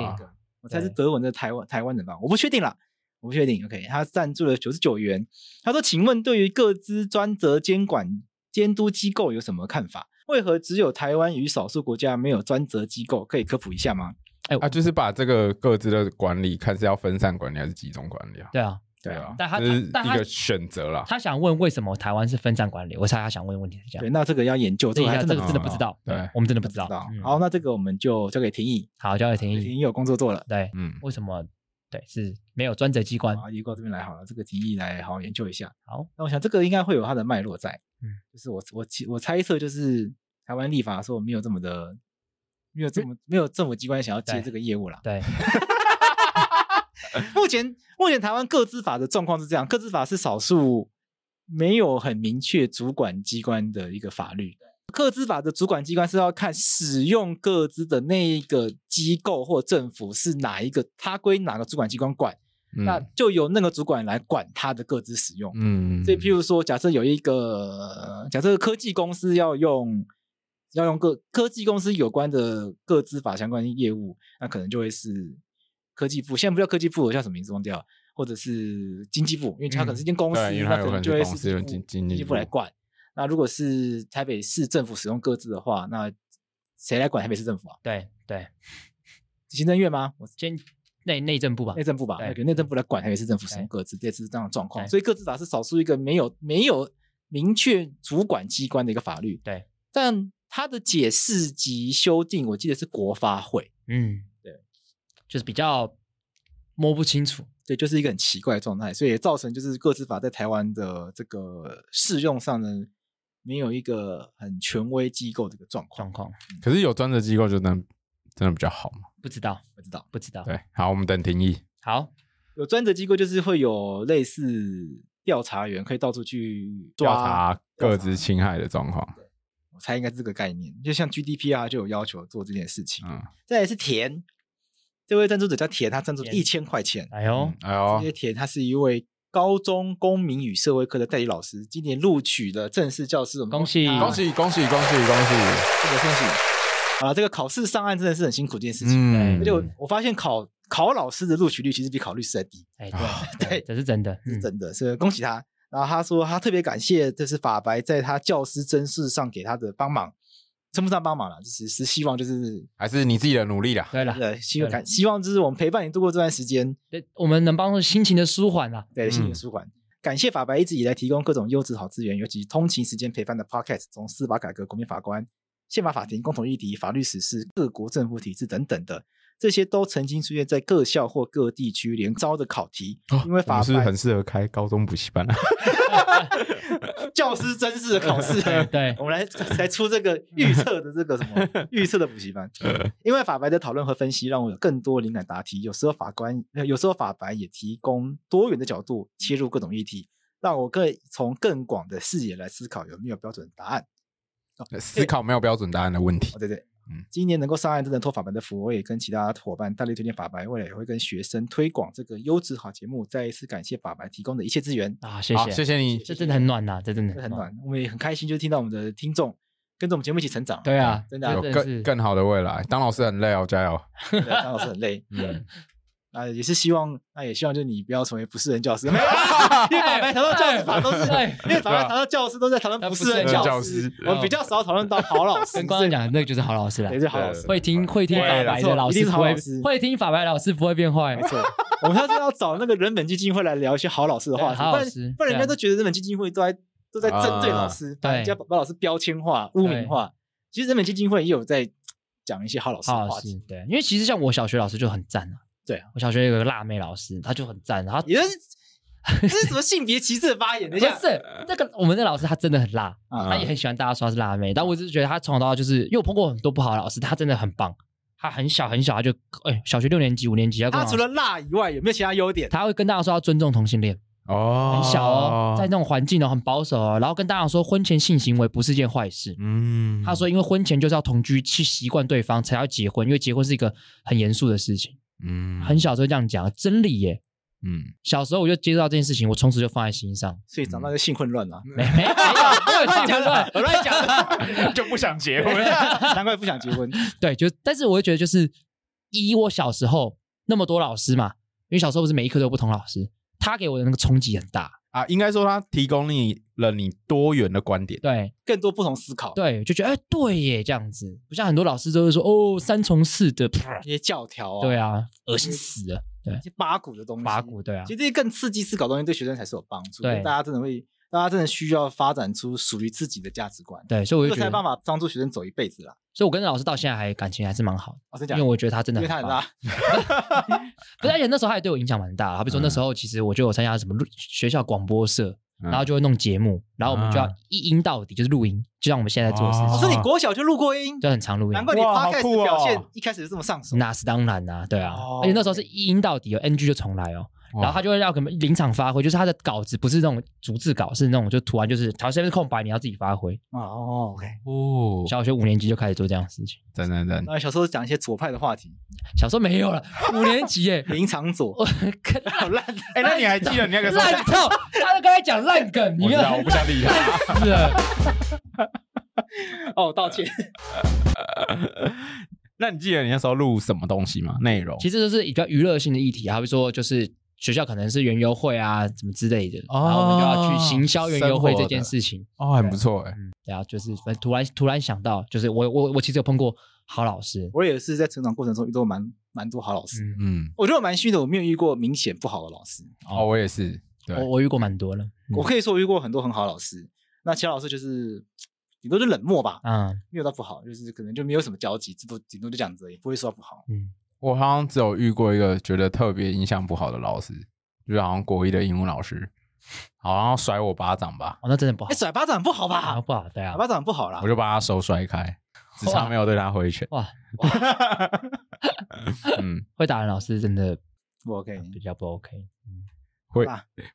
我猜是德文的台湾，台湾人吧？我不确定啦，我不确定。OK，他赞助了九十九元，他说：“请问对于各资专责监管监督机构有什么看法？为何只有台湾与少数国家没有专责机构可以科普一下吗？”哎，啊，就是把这个各自的管理，看是要分散管理还是集中管理啊？对啊。对啊，但他，是一个选择啦他想问为什么台湾是分散管理？我猜他想问的问题是这样。对，那这个要研究，这这个真的不知道。对，我们真的不知道。好，那这个我们就交给廷义。好，交给廷义。廷毅有工作做了。对，嗯，为什么？对，是没有专责机关。啊，移过这边来好了，这个田毅来好好研究一下。好，那我想这个应该会有它的脉络在。嗯，就是我我我猜测，就是台湾立法的时候没有这么的，没有这么没有政府机关想要接这个业务了。对。[LAUGHS] [LAUGHS] 目前，目前台湾各资法的状况是这样：各资法是少数没有很明确主管机关的一个法律。各资法的主管机关是要看使用各资的那一个机构或政府是哪一个，它归哪个主管机关管。那就由那个主管来管它的各资使用。嗯，所以譬如说，假设有一个假设科技公司要用要用各科技公司有关的各资法相关业务，那可能就会是。科技部现在不叫科技部，我叫什么名字忘掉了，或者是经济部，因为它可能是一间公司，它可能就会是经济部来管。那如果是台北市政府使用各自的话，那谁来管台北市政府啊？对对，行政院吗？我先内内政部吧，内政部吧，对，内政部来管台北市政府使用各自，这是这样的状况。所以各自法是少数一个没有没有明确主管机关的一个法律。对，但它的解释及修订，我记得是国发会。嗯。就是比较摸不清楚，对，就是一个很奇怪的状态，所以造成就是个资法在台湾的这个适用上呢，没有一个很权威机构这个状况。状况，可是有专责机构就能真的比较好吗？不知道，不知道，不知道。对，好，我们等评议。好，有专责机构就是会有类似调查员可以到处去调查各自侵害的状况。我猜应该是这个概念，就像 GDPR 就有要求做这件事情。嗯，再来是填。这位赞助者叫田，他赞助一千块钱。哎呦，哎呦，这位田他是一位高中公民与社会课的代理老师，今年录取了正式教师，恭喜，恭喜，恭喜，恭喜，恭喜！恭喜。啊，这个考试上岸真的是很辛苦这件事情。嗯，而且我我发现考考老师的录取率其实比考律师还低。哎，[LAUGHS] 对，这是真的是真的是恭喜他。然后他说他特别感谢就是法白在他教师真事上给他的帮忙。称不上帮忙了，就是是希望，就是还是你自己的努力了。对了，对，希望感，希望就是我们陪伴你度过这段时间，对，我们能帮助心情的舒缓啊。对，心情舒缓。感谢法白一直以来提供各种优质好资源，尤其通勤时间陪伴的 podcast，从司法改革、国民法官、宪法法庭、共同议题、法律史事、各国政府体制等等的。这些都曾经出现在各校或各地区连招的考题，因为法是很适合开高中补习班 [LAUGHS] 教师真是考试，[LAUGHS] 对，我们来来出这个预测的这个什么 [LAUGHS] 预测的补习班。因为法白的讨论和分析，让我有更多灵感答题。有时候法官，有时候法白也提供多元的角度切入各种议题，让我可以从更广的视野来思考有没有标准答案。思考没有标准答案的问题。对对。今年能够上岸，真的托法白的福，我也跟其他伙伴大力推荐法白，未来也会跟学生推广这个优质好节目。再一次感谢法白提供的一切资源啊，谢谢，谢谢你，这真的很暖呐，这真的很暖。我们也很开心，就听到我们的听众跟着我们节目一起成长。对啊，真的有更更好的未来。当老师很累哦，加油。当老师很累，[LAUGHS] 嗯。啊，也是希望，那也希望就是你不要成为不是人教师。[LAUGHS] 因为法白谈到教师，都是因为法白谈到教师，都在讨论不是人教师。我比较少讨论到好老师。刚刚讲那个就是好老师了，也是好老师，会听会听法白的老师不会，会听法白老师不会变坏。没错，我们是要找那个人本基金会来聊一些好老师的话题，不然不然人家都觉得人本基金会都在都在针对老师，对人家把老师标签化、污名化。其实人本基金会也有在讲一些好老师的话题。对，因为其实像我小学老师就很赞了。对，我小学有个辣妹老师，她就很赞，然后也是这是什么性别歧视的发言？不是那个我们那老师，她真的很辣，她也很喜欢大家说她是辣妹。但我是觉得她从小到大就是，因为我碰过很多不好的老师，她真的很棒。她很小很小，她就哎小学六年级、五年级。她除了辣以外，有没有其他优点？她会跟大家说要尊重同性恋哦。很小哦，在那种环境哦，很保守哦。然后跟大家说，婚前性行为不是件坏事。嗯，他说，因为婚前就是要同居，去习惯对方才要结婚，因为结婚是一个很严肃的事情。嗯，很小时候这样讲真理耶。嗯，小时候我就接触到这件事情，我从此就放在心上。所以长大就性混乱了。没没有性混 [LAUGHS] 乱，我乱讲就不想结婚 [LAUGHS] [LAUGHS] 难怪不想结婚。对，就但是我会觉得就是，以我小时候那么多老师嘛，因为小时候不是每一科都有不同老师，他给我的那个冲击很大。啊，应该说他提供你了你多元的观点，对，更多不同思考，对，就觉得哎，对耶，这样子，不像很多老师都是说哦，三重四的那些教条啊，对啊，恶心死了，对，一些八股的东西，八股对啊，其实这些更刺激思考东西，对学生才是有帮助，对，大家真的会。大家真的需要发展出属于自己的价值观。对，所以我就觉得才办法帮助学生走一辈子啦。所以，我跟老师到现在还感情还是蛮好的。我跟你因为我觉得他真的，因为他大，[LAUGHS] 不，而且那时候他也对我影响蛮大。好比如说那时候，其实我就有参加什么学校广播社，然后就会弄节目，然后我们就要一音到底，就是录音，就像我们现在做的事情。所以你国小就录过音，就很常录音。难怪你 p o 始表现一开始就这么上手。那是当然啊，对啊，而且那时候是一音到底，有 NG 就重来哦。然后他就会要什们临场发挥，就是他的稿子不是那种逐字稿，是那种就涂完就是条上面空白，你要自己发挥。哦，OK，哦，小学五年级就开始做这样的事情，真真真。那小时候讲一些左派的话题，小时候没有了，五年级耶，[LAUGHS] 临场左，好烂。哎，那你还记得你那个烂操？他就刚才讲烂梗，你啊，我不想理他，是死哦，道歉。[LAUGHS] 那你记得你那时候录什么东西吗？内容？其实都是一个娱乐性的议题啊，比如说就是。学校可能是圆游会啊，什么之类的，然后我们就要去行销圆游会这件事情哦，很不错哎，对啊，就是突然突然想到，就是我我我其实有碰过好老师，我也是在成长过程中遇到蛮蛮多好老师，嗯，我觉得蛮幸运的，我没有遇过明显不好的老师，哦，我也是，我我遇过蛮多了，我可以说我遇过很多很好老师，那其他老师就是顶多是冷漠吧，嗯，遇到不好就是可能就没有什么交集，最多顶多就讲着，也不会说不好，嗯。我好像只有遇过一个觉得特别印象不好的老师，就是好像国一的英文老师，好像甩我巴掌吧。哦，那真的不好。你甩巴掌不好吧？不好，对啊，巴掌不好了。我就把他手甩开，只差没有对他挥拳。哇，[LAUGHS] 嗯，会打人老师真的不 OK，比较不 OK。嗯，会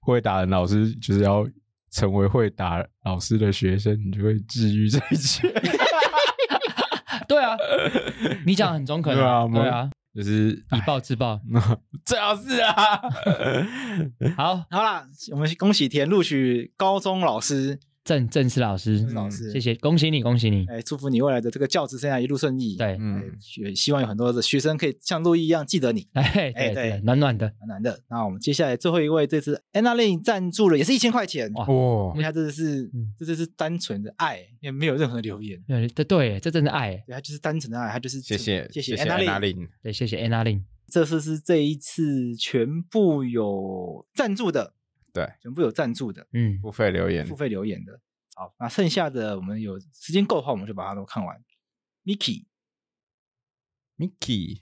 会打人老师，就是要成为会打老师的学生，你就会治愈这一切。[LAUGHS] 对啊，你讲很中肯啊，[LAUGHS] 对啊。就是以暴制暴，[LAUGHS] 最好是啊。好，好啦，我们恭喜田录取高中老师。郑郑思老师，老师，谢谢，恭喜你，恭喜你，哎，祝福你未来的这个教职生涯一路顺利。对，嗯，希望有很多的学生可以像陆毅一样记得你。哎，对，暖暖的，暖暖的。那我们接下来最后一位，这次安娜令赞助了，也是一千块钱。哇，为他真的是，这这是单纯的爱，也没有任何留言。对对，这真的爱，他就是单纯的爱，他就是。谢谢，谢谢安娜令，对，谢谢安娜令，这次是这一次全部有赞助的。对，全部有赞助的，嗯，付费留言，付费留言的。好，那剩下的我们有时间够的话，我们就把它都看完。Miki，Miki，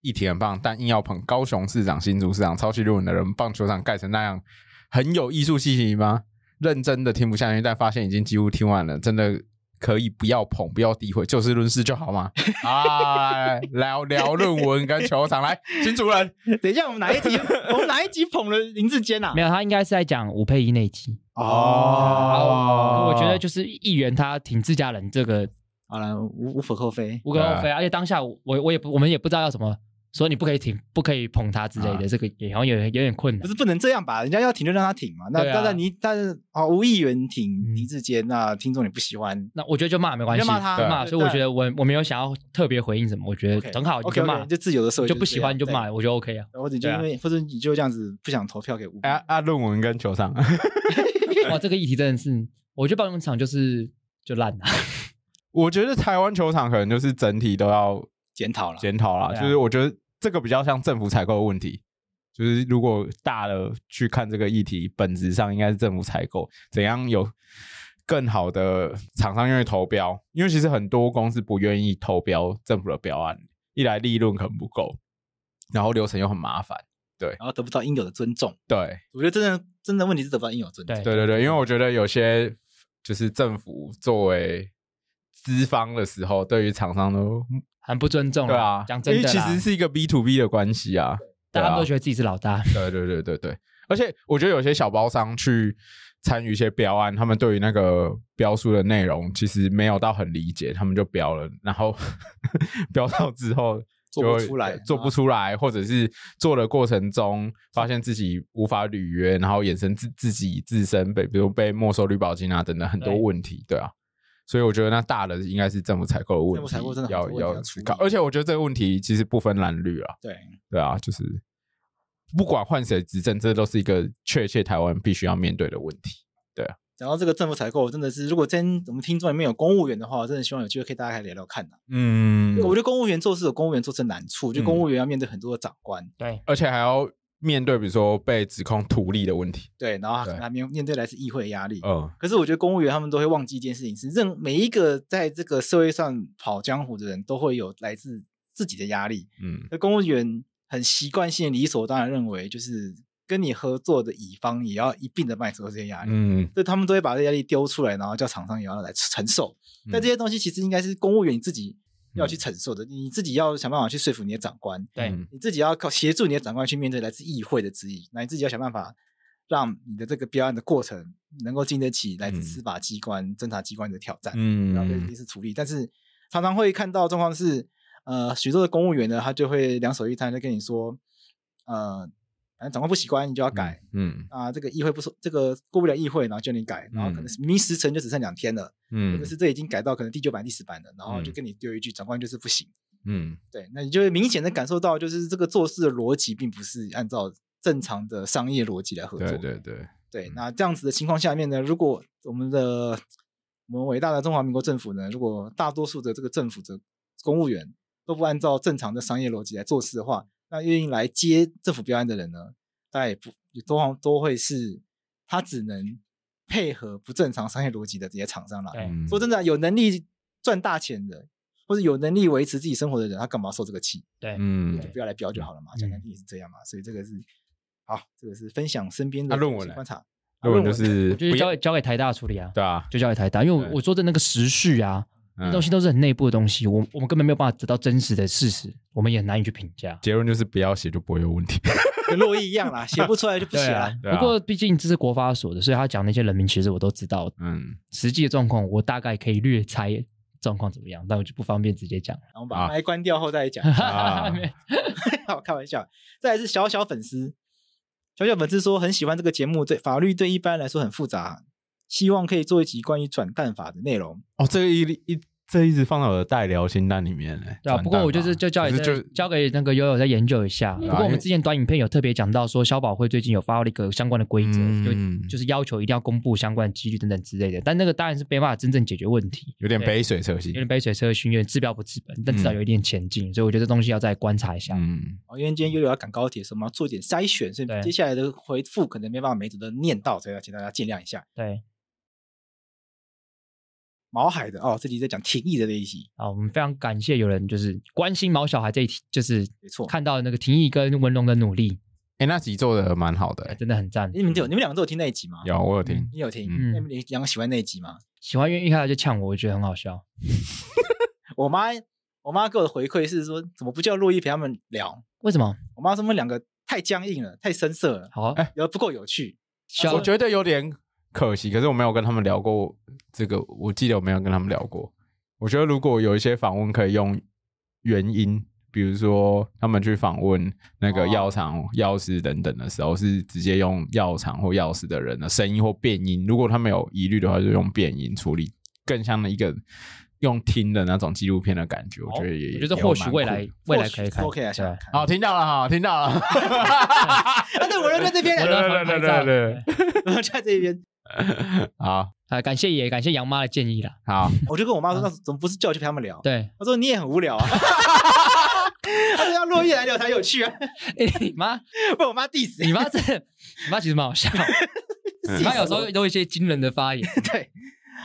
一题很棒，但硬要捧高雄市长、新竹市长、超级六人的人，棒球场盖成那样，很有艺术气息吗？认真的听不下去，但发现已经几乎听完了，真的。可以不要捧，不要诋毁，就事论事就好嘛。啊，[LAUGHS] 聊聊论文跟球场来。金主任，等一下我们哪一集？[LAUGHS] 我们哪一集捧了林志坚呐？没有，他应该是在讲吴佩仪那一集。哦，我觉得就是议员他挺自家人，这个好了无无可厚非，无可厚非。而且当下我我也不，我们也不知道要什么。所以你不可以停，不可以捧他之类的，这个也好像有有点困难。不是不能这样吧？人家要停就让他停嘛。那当然你但是哦，无意缘停你之间，那听众你不喜欢，那我觉得就骂没关系，就骂他所以我觉得我我没有想要特别回应什么，我觉得很好，就骂就自由的时候就不喜欢就骂，我就 OK 啊。或者就因为或者你就这样子不想投票给乌。啊啊，论文跟球场 [LAUGHS] [LAUGHS] 哇，这个议题真的是，我觉得棒球场就是就烂了。我觉得台湾球场可能就是整体都要检讨了，检讨了，就是我觉得。这个比较像政府采购问题，就是如果大的去看这个议题，本质上应该是政府采购怎样有更好的厂商愿意投标？因为其实很多公司不愿意投标政府的标案，一来利润很不够，然后流程又很麻烦，对，然后得不到应有的尊重。对，我觉得真的真的问题是得不到应有的尊重。对对对，因为我觉得有些就是政府作为资方的时候，对于厂商都很不尊重对啊，讲真的，因为其实是一个 B to B 的关系啊，大家都觉得自己是老大。对对对对对，而且我觉得有些小包商去参与一些标案，他们对于那个标书的内容其实没有到很理解，他们就标了，然后 [LAUGHS] 标到之后做不出来，做不出来，或者是做的过程中发现自己无法履约，然后衍生自自己自身被比如被没收绿宝金啊等等很多问题，对啊。所以我觉得那大的应该是政府采购的问题，政府采购真的要要出搞。而且我觉得这个问题其实不分蓝绿啊。对对啊，就是不管换谁执政，这都是一个确切台湾必须要面对的问题。对啊，讲到这个政府采购，真的是如果真我们听众里面有公务员的话，我真的希望有机会可以大家来聊聊看嗯，我觉得公务员做事有公务员做事难处，就公务员要面对很多的长官，对，而且还要。面对比如说被指控土利的问题，对，然后他面面对来自议会的压力，嗯，可是我觉得公务员他们都会忘记一件事情，是任每一个在这个社会上跑江湖的人都会有来自自己的压力，嗯，那公务员很习惯性理所当然认为就是跟你合作的乙方也要一并的迈出这些压力，嗯，所以他们都会把这压力丢出来，然后叫厂商也要来承受，但这些东西其实应该是公务员自己。要去承受的，你自己要想办法去说服你的长官。对，你自己要靠协助你的长官去面对来自议会的质疑。那你自己要想办法让你的这个办案的过程能够经得起来自司法机关、侦查机关的挑战。嗯，然后定是处理。但是常常会看到状况是，呃，许多的公务员呢，他就会两手一摊，就跟你说，呃。长官不喜欢，你就要改。嗯啊，这个议会不说，这个过不了议会，然后叫你改，然后可能是没时辰就只剩两天了。嗯，或者是这已经改到可能第九版第十版了，然后就跟你丢一句“长官就是不行”。嗯，对，那你就会明显的感受到，就是这个做事的逻辑并不是按照正常的商业逻辑来合作。对对对对，那这样子的情况下面呢，如果我们的我们伟大的中华民国政府呢，如果大多数的这个政府的公务员都不按照正常的商业逻辑来做事的话。那愿意来接这幅标案的人呢，大概也不多，方都会是他只能配合不正常商业逻辑的这些厂商了。说真的，有能力赚大钱的，或者有能力维持自己生活的人，他干嘛受这个气？对，嗯，就不要来标就好了嘛。讲良也是这样嘛，所以这个是好，这个是分享身边的论文观察。论文就是，就交给交给台大处理啊。对啊，就交给台大，因为我我的那个时序啊。东西都是很内部的东西，我我们根本没有办法得到真实的事实，我们也难以去评价。结论就是不要写就不会有问题，跟洛伊一样啦，[LAUGHS] 写不出来就不写了。不过毕竟这是国发所的，所以他讲那些人名，其实我都知道。嗯，实际的状况我大概可以略猜状况怎么样，但我就不方便直接讲。然后把麦关掉后再讲。[LAUGHS] 好，开玩笑。再是小小粉丝，小小粉丝说很喜欢这个节目。对法律，对一般来说很复杂。希望可以做一集关于转蛋法的内容哦。这个一一这一直放到我的待聊清单里面嘞。对，不过我就是就交给就交给那个悠悠再研究一下。不过我们之前短影片有特别讲到说，消保会最近有发了一个相关的规则，就就是要求一定要公布相关几率等等之类的。但那个当然是没办法真正解决问题，有点杯水车薪，有点杯水车薪，有点治标不治本。但至少有一点前进，所以我觉得这东西要再观察一下。嗯，哦，因为今天悠悠要赶高铁，什么要做一点筛选，所以接下来的回复可能没办法每组都念到，所以请大家见谅一下。对。毛海的哦，这一集在讲廷义的那一集啊，我们非常感谢有人就是关心毛小孩这一题，就是没错，看到那个廷义跟文龙的努力，哎，那集做的蛮好的，真的很赞。你们有你们两个都有听那一集吗？有，我有听，你有听？嗯，你们两个喜欢那一集吗？喜欢，因为一开始就呛我，我觉得很好笑。[LAUGHS] 我妈我妈给我的回馈是说，怎么不叫陆毅陪他们聊？为什么？我妈说他们两个太僵硬了，太生色了，好，哎，也不够有趣，我觉得有点。可惜，可是我没有跟他们聊过这个。我记得我没有跟他们聊过。我觉得如果有一些访问可以用原音，比如说他们去访问那个药厂、药师等等的时候，是直接用药厂或药师的人的声音或变音。如果他们有疑虑的话，就用变音处理，更像一个用听的那种纪录片的感觉。我觉得，我觉得或许未来未来可以看。OK 啊，先来看。听到了哈，听到了。啊，对，我这在这边两对对对对 [LAUGHS] 对，我在这边。[LAUGHS] [LAUGHS] [LAUGHS] 好啊，感谢也感谢杨妈的建议了。好，[LAUGHS] 我就跟我妈说，那怎么不是叫我去陪他们聊？对，我说你也很无聊啊。他 [LAUGHS] 说要落叶来聊才有趣啊。哎，你妈被我妈 diss。你妈是，你妈其实蛮好笑，他有时候有一些惊人的发言。对。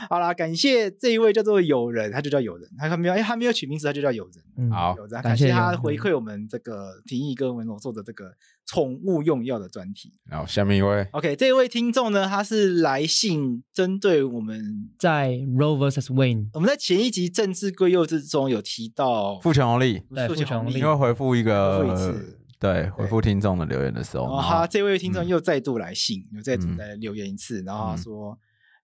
好啦，感谢这一位叫做友人，他就叫友人，他没有，哎，他没有取名字，他就叫友人。好，感谢他回馈我们这个平易跟我们做的这个宠物用药的专题。好，下面一位，OK，这一位听众呢，他是来信针对我们在《Rover vs Wayne》，我们在前一集政治归幼之中有提到付强力，对，付强力，你会回复一个，对，回复听众的留言的时候，哈，这位听众又再度来信，又再度来留言一次，然后说。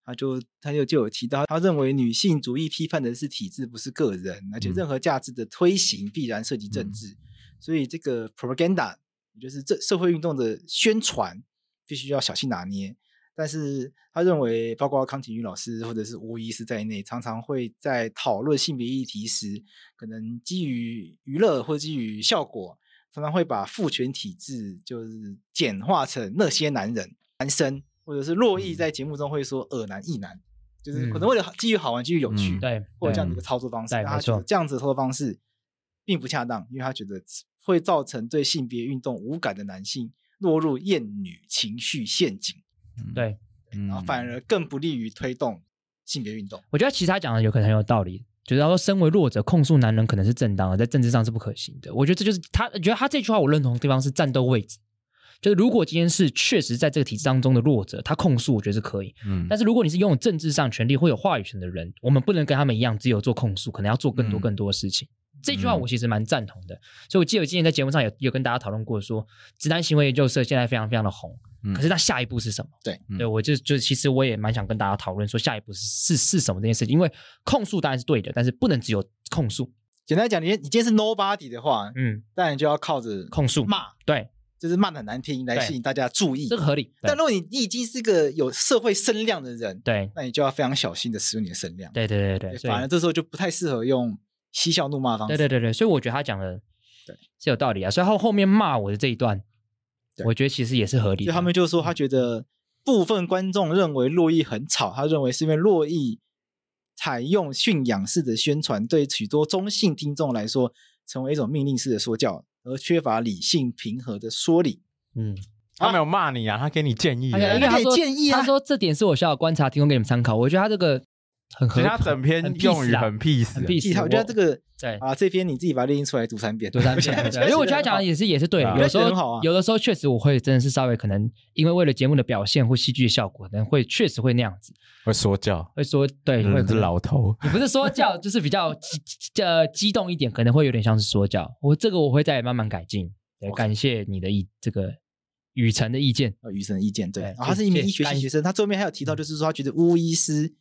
他就他就就有提到，他认为女性主义批判的是体制，不是个人，而且任何价值的推行必然涉及政治，所以这个 propaganda 就是这社会运动的宣传，必须要小心拿捏。但是他认为，包括康廷玉老师或者是吴医师在内，常常会在讨论性别议题时，可能基于娱乐或基于效果，常常会把父权体制就是简化成那些男人男生。或者是洛易在节目中会说“二男一男”，就是可能为了继续好玩、继续有趣，对，或者这样子的操作方式，他觉得这样子的操作方式并不恰当，因为他觉得会造成对性别运动无感的男性落入厌女情绪陷阱，对，然后反而更不利于推动性别运动。我觉得其实他讲的有可能很有道理，就是说身为弱者控诉男人可能是正当的，在政治上是不可行的。我觉得这就是他觉得他这句话我认同的地方是战斗位置。就是如果今天是确实在这个体制当中的弱者，他控诉我觉得是可以。嗯。但是如果你是拥有政治上权利会有话语权的人，我们不能跟他们一样，只有做控诉，可能要做更多更多的事情。这句话我其实蛮赞同的。所以我记得我今天在节目上有有跟大家讨论过，说直男行为研究社现在非常非常的红，可是他下一步是什么？对对，我就就其实我也蛮想跟大家讨论说下一步是是什么这件事情。因为控诉当然是对的，但是不能只有控诉。简单讲，你你今天是 nobody 的话，嗯，那你就要靠着控诉骂对。就是骂的很难听，来吸引大家注意，这个合理。但如果你已经是一个有社会声量的人，对，那你就要非常小心的使用你的声量。对对对对，反而这时候就不太适合用嬉笑怒骂方式。对对对对，所以我觉得他讲的，对，是有道理啊。所以后后面骂我的这一段，我觉得其实也是合理。所以他们就说，他觉得部分观众认为洛伊很吵，他认为是因为洛伊采用驯养式的宣传，对许多中性听众来说，成为一种命令式的说教。而缺乏理性平和的说理，嗯，他没有骂你啊，他给你建议，他给建议啊，他说这点是我需要观察，提供给你们参考。我觉得他这个。很，他整篇用语很屁 e 很 peace。我觉得这个，对啊，这篇你自己把它练出来，读三遍，读三遍。[LAUGHS] 因为我觉得讲的也是，也是对，有时候有的时候确实我会真的是稍微可能，因为为了节目的表现或戏剧的效果，可能会确实会那样子，会说教，会说对，会是老头。你不是说教，就是比较 [LAUGHS] 激呃激动一点，可能会有点像是说教。我这个我会再慢慢改进。对，感谢你的意这个雨辰的意见，雨辰的意见。对，他是一名医学系学生，他后面还有提到，就是说他觉得巫医师。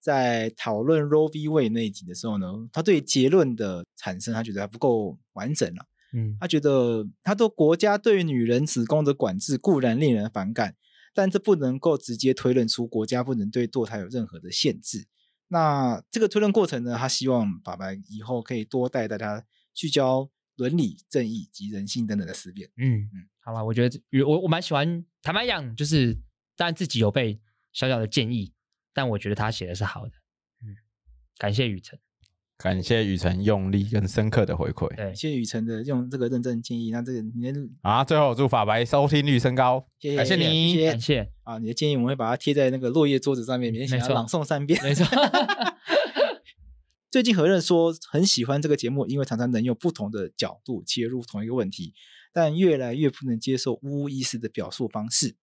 在讨论 Roe v. Wade 那集的时候呢，他对结论的产生，他觉得还不够完整了。嗯，他觉得，他对国家对女人子宫的管制固然令人反感，但这不能够直接推论出国家不能对堕胎有任何的限制。那这个推论过程呢，他希望爸爸以后可以多带大家聚焦伦理、正义及人性等等的思辨。嗯嗯，好了，我觉得我我蛮喜欢，坦白讲，就是当然自己有被小小的建议。但我觉得他写的是好的，嗯，感谢雨辰，感谢雨辰用力跟深刻的回馈，对，谢谢雨辰的用这个认真建议。那这个你的啊，最后祝法白收听率升高，谢谢你，感谢啊，你的建议我们会把它贴在那个落叶桌子上面，明天朗诵三遍。没错，最近何润说很喜欢这个节目，因为常常能用不同的角度切入同一个问题，但越来越不能接受呜呜一的表述方式。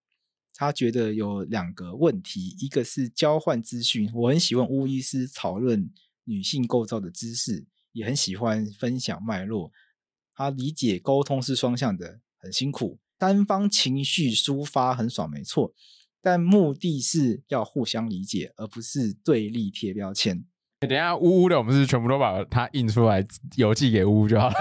他觉得有两个问题，一个是交换资讯。我很喜欢巫医师讨论女性构造的知识，也很喜欢分享脉络。他理解沟通是双向的，很辛苦，单方情绪抒发很爽，没错，但目的是要互相理解，而不是对立贴标签。等下，呜呜的，我们是全部都把它印出来邮寄给巫巫就好了。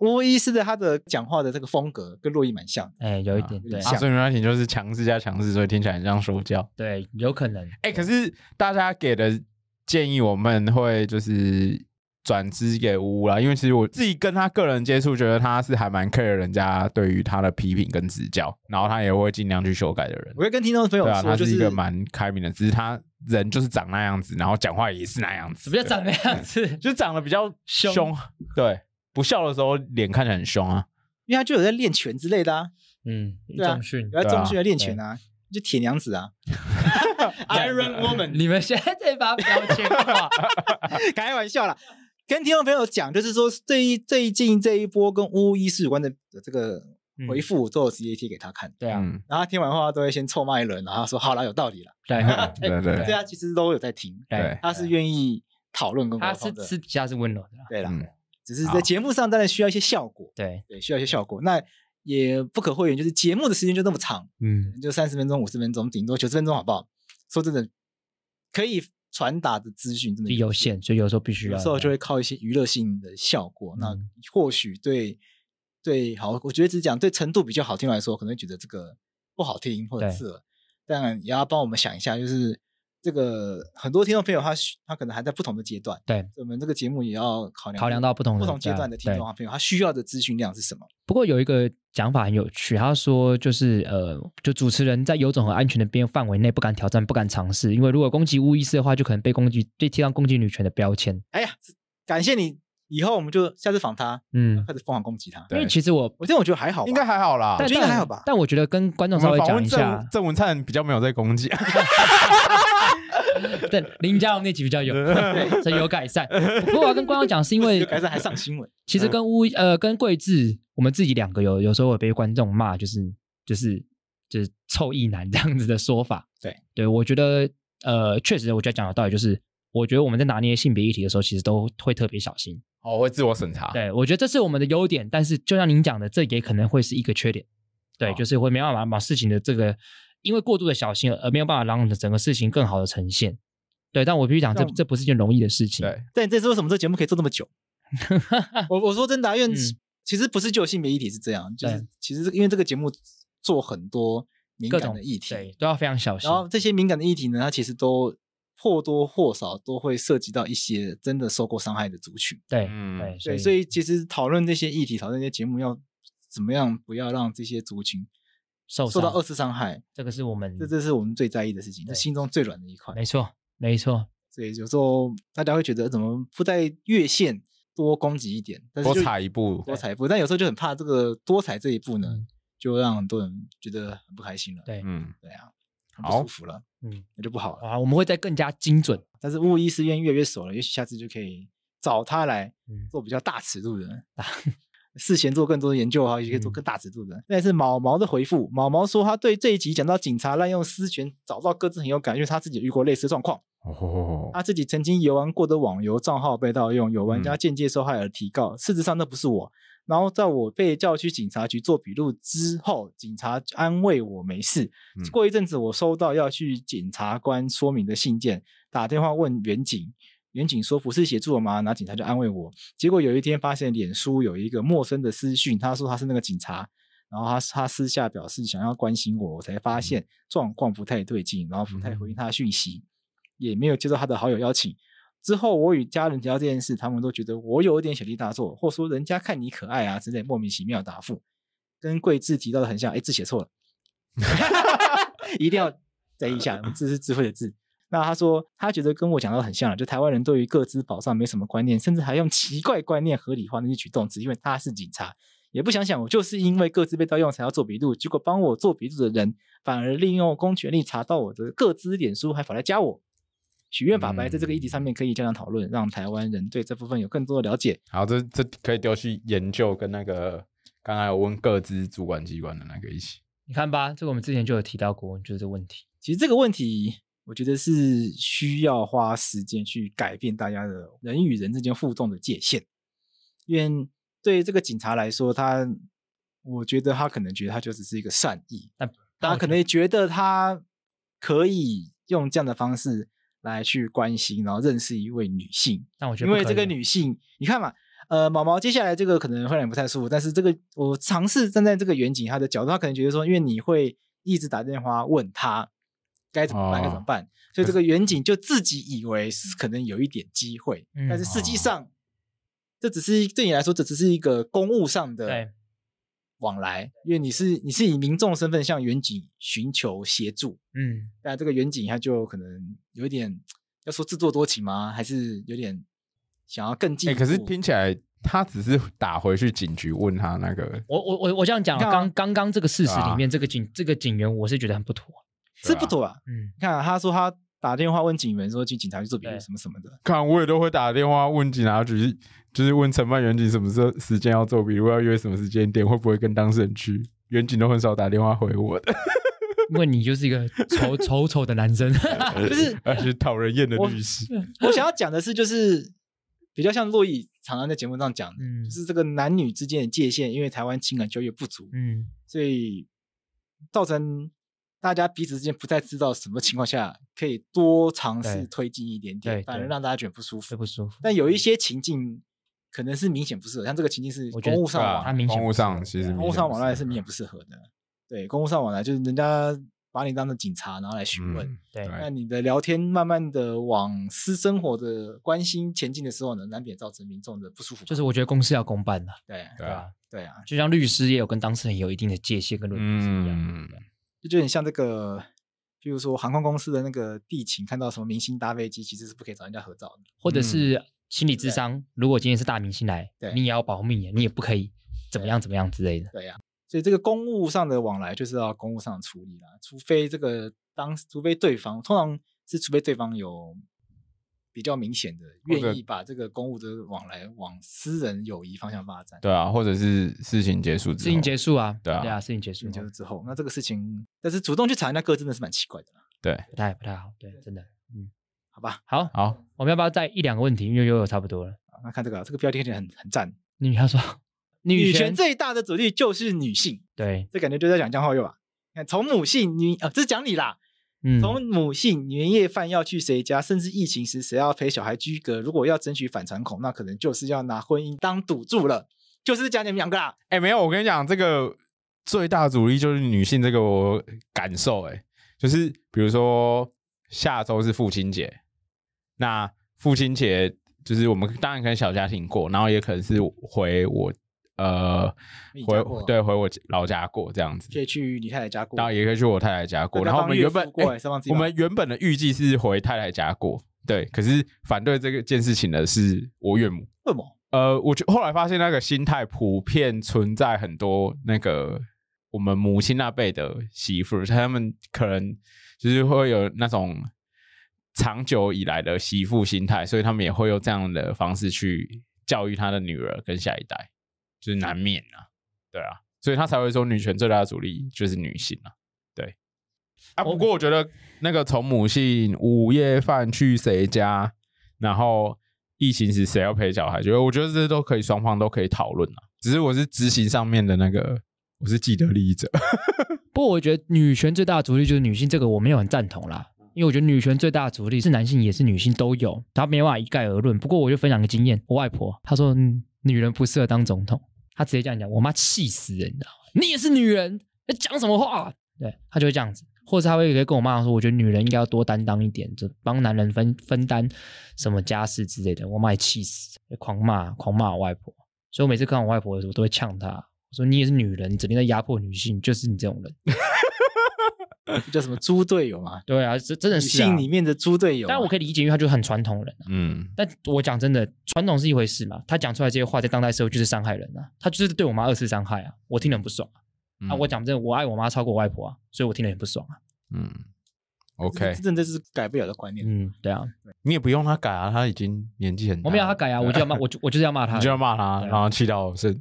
吴医师的他的讲话的这个风格跟洛伊蛮像，哎，有一点对、像，所以关系，就是强势加强势，所以听起来很像说教。对，有可能。哎、可是大家给的建议，我们会就是转资给乌啦，因为其实我自己跟他个人接触，觉得他是还蛮 care 人家对于他的批评跟指教，然后他也会尽量去修改的人。我会跟听众朋友说，他是一个蛮开明的，只是他人就是长那样子，然后讲话也是那样子。比较长那样子？[LAUGHS] 就长得比较凶。对。不笑的时候脸看起来很凶啊，因为他就有在练拳之类的啊，嗯，对，有在中训，有练拳啊，就铁娘子啊，[LAUGHS] Iron Woman。你们现在在发表情，啊？[LAUGHS] 开玩笑啦，跟听众朋友讲，就是说最最近这一波跟巫医事有关的这个回复，我都直接贴给他看。对啊，然后听完话都会先臭骂一轮，然后说好了，有道理了。对对 [LAUGHS] 对，大其实都有在听，对，他是愿意讨论跟沟通私底下是温柔的，对了。只是在节目上，当然需要一些效果。对对，需要一些效果。那也不可讳言，就是节目的时间就那么长，嗯，就三十分钟、五十分钟，顶多九十分钟，好不好？说真的，可以传达的资讯真的有限，所以有时候必须要，有时候就会靠一些娱乐性的效果。那或许对对，好，我觉得只讲对程度比较好听来说，可能觉得这个不好听或者是，耳，但也要帮我们想一下，就是。这个很多听众朋友，他他可能还在不同的阶段，对，我们这个节目也要考量考量到不同不同阶段的听众朋友，他需要的咨询量是什么？不过有一个讲法很有趣，他说就是呃，就主持人在有种很安全的边范围内不敢挑战、不敢尝试，因为如果攻击巫医师的话，就可能被攻击，被贴上攻击女权的标签。哎呀，感谢你，以后我们就下次访他，嗯，开始疯狂攻击他，因为其实我，我这我觉得还好，应该还好啦，我觉得还好吧，但我觉得跟观众稍微讲一下，郑文灿比较没有在攻击。[LAUGHS] [LAUGHS] [LAUGHS] 对林家龙那集比较有，[LAUGHS] 有改善。不过我跟观众讲，是因为 [LAUGHS] 改善还上新闻。其实跟乌呃跟桂智，我们自己两个有有时候会被观众骂，就是就是就是臭意男这样子的说法。对对，我觉得呃确实，我觉得讲的道理就是，我觉得我们在拿捏性别议题的时候，其实都会特别小心，哦会自我审查。对，我觉得这是我们的优点，但是就像您讲的，这也可能会是一个缺点。对，就是会没办法把事情的这个。因为过度的小心而没有办法让整个事情更好的呈现，对。但我必须讲，这这不是件容易的事情。对。但这是为什么这节目可以做那么久？[LAUGHS] 我我说真的，因为其实不是就性别议题是这样，就是其实因为这个节目做很多敏感的议题，对，都要非常小心。然后这些敏感的议题呢，它其实都或多或少都会涉及到一些真的受过伤害的族群。对，嗯，对，所以其实讨论这些议题，讨论这些节目要怎么样，不要让这些族群。受受到二次伤害，这个是我们这这是我们最在意的事情，这心中最软的一块。没错，没错。所以有时候大家会觉得怎么不在越线多攻击一点，多踩一步，多踩一步。但有时候就很怕这个多踩这一步呢，就让很多人觉得很不开心了。对，嗯，对啊，很不舒服了，嗯，那就不好了。我们会再更加精准，但是沃一是越越越熟了，也许下次就可以找他来做比较大尺度的。事先做更多的研究哈，也可以做更大尺度的。那是毛毛的回复。毛毛说，他对这一集讲到警察滥用私权，找到各自很有感，因为他自己遇过类似的状况。哦，他自己曾经游玩过的网游账号被盗用，有玩家间接受害而提告。事实上，那不是我。然后，在我被叫去警察局做笔录之后，警察安慰我没事。过一阵子，我收到要去检察官说明的信件，打电话问远景，远警说：“不是协助吗？”后警察就安慰我。结果有一天发现脸书有一个陌生的私讯，他说他是那个警察，然后他他私下表示想要关心我，我才发现状况不太对劲，然后不太回应他的讯息，也没有接受他的好友邀请。之后我与家人提到这件事，他们都觉得我有一点小题大做，或说人家看你可爱啊之类莫名其妙的答复，跟贵字提到的很像。哎，字写错了，[LAUGHS] 一定要等一下，字是智慧的字。那他说，他觉得跟我讲到很像了，就台湾人对于各资保障没什么观念，甚至还用奇怪观念合理化那些举动，只因为他是警察，也不想想我就是因为各自被盗用才要做笔录，结果帮我做笔录的人反而利用公权力查到我的各资脸书，还跑来加我。许愿法白在这个议题上面可以加强讨论，让台湾人对这部分有更多的了解。好，这这可以丢去研究，跟那个刚才我问各资主管机关的那个一起。你看吧，这个我们之前就有提到过，就是这问题。其实这个问题。我觉得是需要花时间去改变大家的人与人之间互动的界限，因为对于这个警察来说，他我觉得他可能觉得他就只是一个善意，但大家可能也觉得他可以用这样的方式来去关心，然后认识一位女性。我觉得，因为这个女性，你看嘛，呃，毛毛接下来这个可能会有点不太舒服，但是这个我尝试站在这个远景他的角度，他可能觉得说，因为你会一直打电话问他。该怎么办？该怎么办？所以这个远景就自己以为是可能有一点机会，但是实际上这只是对你来说，这只是一个公务上的往来，因为你是你是以民众身份向远景寻求协助。嗯，但这个远景他就可能有一点要说自作多情吗？还是有点想要更近？可是听起来他只是打回去警局问他那个。我我我我这样讲，刚刚刚这个事实里面，这个警这个警员，我是觉得很不妥。这不妥啊！嗯，你看，他说他打电话问警员，说去警察局做笔录什么什么的。看我也都会打电话问警察局，就是问承办员警什么时候时间要做笔录，要约什么时间点，会不会跟当事人去。远警都很少打电话回我的，[LAUGHS] 因为你就是一个丑 [LAUGHS] 丑丑的男生，就 [LAUGHS] 是很讨人厌的律师。我想要讲的是，就是比较像洛伊常常在节目上讲，嗯，是这个男女之间的界限，因为台湾情感教育不足，嗯，所以造成。大家彼此之间不再知道什么情况下可以多尝试推进一点点，反而让大家觉得不舒服。不舒服。但有一些情境可能是明显不适合，像这个情境是公务上网，公务上其实公务上网来是明显不适合的。对，公务上网呢，就是人家把你当成警察然后来询问。对。那你的聊天慢慢的往私生活的关心前进的时候呢，难免造成民众的不舒服。就是我觉得公事要公办的。对对啊，对啊，就像律师也有跟当事人有一定的界限跟伦理一样。就有点像这个，比如说航空公司的那个地勤，看到什么明星搭飞机，其实是不可以找人家合照的，或者是心理智商。如果今天是大明星来，你也要保密，你也不可以怎么样怎么样之类的。对呀，所以这个公务上的往来就是要公务上处理了，除非这个当，除非对方，通常是除非对方有。比较明显的，愿意把这个公务的往来往私人友谊方向发展。对啊，或者是事情结束之后。事情结束啊，对啊，事情结束就是之后。那这个事情，但是主动去查人家真的是蛮奇怪的。对，不太不太好。对，真的，嗯，好吧，好好，我们要不要再一两个问题？因为又有差不多了那看这个，这个标题很很赞。女权说，女权最大的主力就是女性。对，这感觉就在讲江浩佑啊。从母性女啊，这是讲你啦。从母性年夜饭要去谁家，甚至疫情时谁要陪小孩居隔，如果要争取反传恐，那可能就是要拿婚姻当赌注了。就是讲你们两个啦，哎，没有，我跟你讲，这个最大阻力就是女性这个感受。哎，就是比如说下周是父亲节，那父亲节就是我们当然跟小家庭过，然后也可能是回我。呃，回对回我老家过这样子，可以去你太太家过，然后也可以去我太太家过。然后我们原本我们原本的预计是回太太家过，对。可是反对这个件事情的是我岳母。为什么？呃，我后来发现那个心态普遍存在很多那个我们母亲那辈的媳妇，他们可能就是会有那种长久以来的媳妇心态，所以他们也会用这样的方式去教育他的女儿跟下一代。就是难免啊，对啊，所以他才会说女权最大的阻力就是女性啊，对啊。不过我觉得那个从母性午夜饭去谁家，然后疫情时谁要陪小孩，觉得我觉得这都可以双方都可以讨论啊。只是我是执行上面的那个，我是既得利益者。[LAUGHS] 不过我觉得女权最大的阻力就是女性，这个我没有很赞同啦，因为我觉得女权最大的阻力是男性也是女性都有，他没办法一概而论。不过我就分享个经验，我外婆她说女人不适合当总统。他直接这样讲，我妈气死人，你知道吗？你也是女人，讲什么话？对他就会这样子，或者他会跟跟我妈说，我觉得女人应该要多担当一点，帮男人分分担什么家事之类的。我妈气死，狂骂狂骂我外婆，所以我每次看我外婆，的我都会呛她说，你也是女人，整天在压迫女性，就是你这种人。[LAUGHS] 叫什么猪队友嘛？[LAUGHS] 对啊，这真的是信里面的猪队友。但我可以理解，因为他就很传统人。嗯，但我讲真的，传统是一回事嘛。他讲出来这些话，在当代社会就是伤害人啊。他就是对我妈二次伤害啊。我听了不爽啊。我讲真，的，我爱我妈超过我外婆啊，所以我听了很不爽啊。嗯，OK，真的是改不了的观念。嗯，对啊，你也不用他改啊，他已经年纪很，我没有他改啊，我就要骂，我就我就是要骂他，[LAUGHS] 你就要骂他，然后气到是。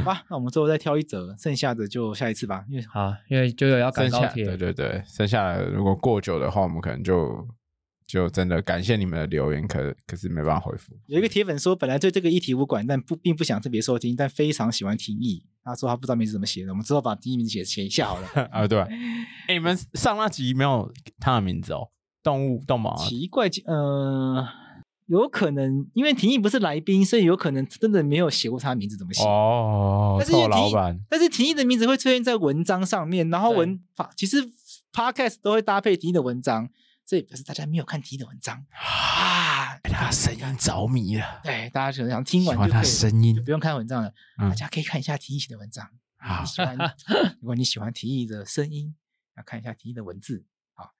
好，[LAUGHS] 那我们最后再挑一则，剩下的就下一次吧。因为好，因为就要赶高铁。对对对，剩下的如果过久的话，我们可能就就真的感谢你们的留言，可可是没办法回复。有一个铁粉说，本来对这个议题不管，但不并不想特别收听，但非常喜欢听议。他说他不知道名字怎么写的，我们之后把第一名写写一下好了。[LAUGHS] 啊，对，哎，你们上那集没有他的名字哦？动物动物？奇怪，呃。有可能，因为提议不是来宾，所以有可能真的没有写过他名字怎么写。哦，是老板。但是提议的名字会出现在文章上面，然后文法其实 podcast 都会搭配提议的文章，这也表示大家没有看提议的文章。啊，被他声音着迷了。对，大家能想听完就声音，不用看文章了。大家可以看一下提议写的文章。啊，[LAUGHS] 如果你喜欢提议的声音，要看一下提议的文字。好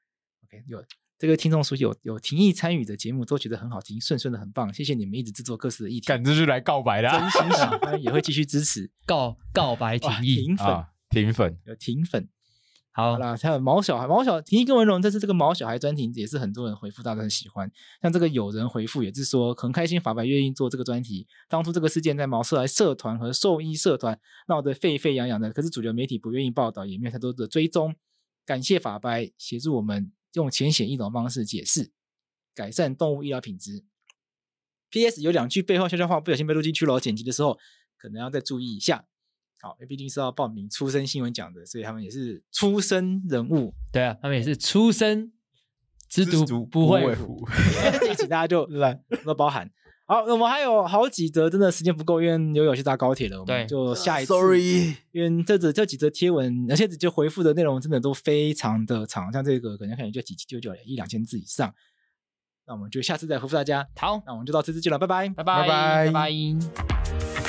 ，OK，有。这个听众书有有停意参与的节目都觉得很好听，顺顺的很棒，谢谢你们一直制作各式的议题，感着就来告白了，真心喜欢，也会继续支持 [LAUGHS] 告告白停意停粉停粉有停粉，好了，还有毛小孩毛小停意跟文龙，这是这个毛小孩专题，也是很多人回复，大家都很喜欢。像这个有人回复也是说，很开心法白愿意做这个专题。当初这个事件在毛社社团和兽医社团闹得沸沸扬扬的，可是主流媒体不愿意报道，也没有太多的追踪。感谢法白协助我们。用浅显易懂的方式解释改善动物医疗品质。P.S. 有两句背后悄悄话不小心被录进去了，剪辑的时候可能要再注意一下。好，毕竟是要报名出生新闻奖的，所以他们也是出生人物。对啊，他们也是出生之徒，不会服。[LAUGHS] 这集大家就来 [LAUGHS] 都包含。好，我们还有好几则，真的时间不够，因为有要去搭高铁了。我们就下一次。Sorry，因为这则这几则贴文，而且就回复的内容真的都非常的长，像这个可能可能就几几九九一两千字以上。那我们就下次再回复大家。好，那我们就到这次去了，拜拜，拜拜，拜拜。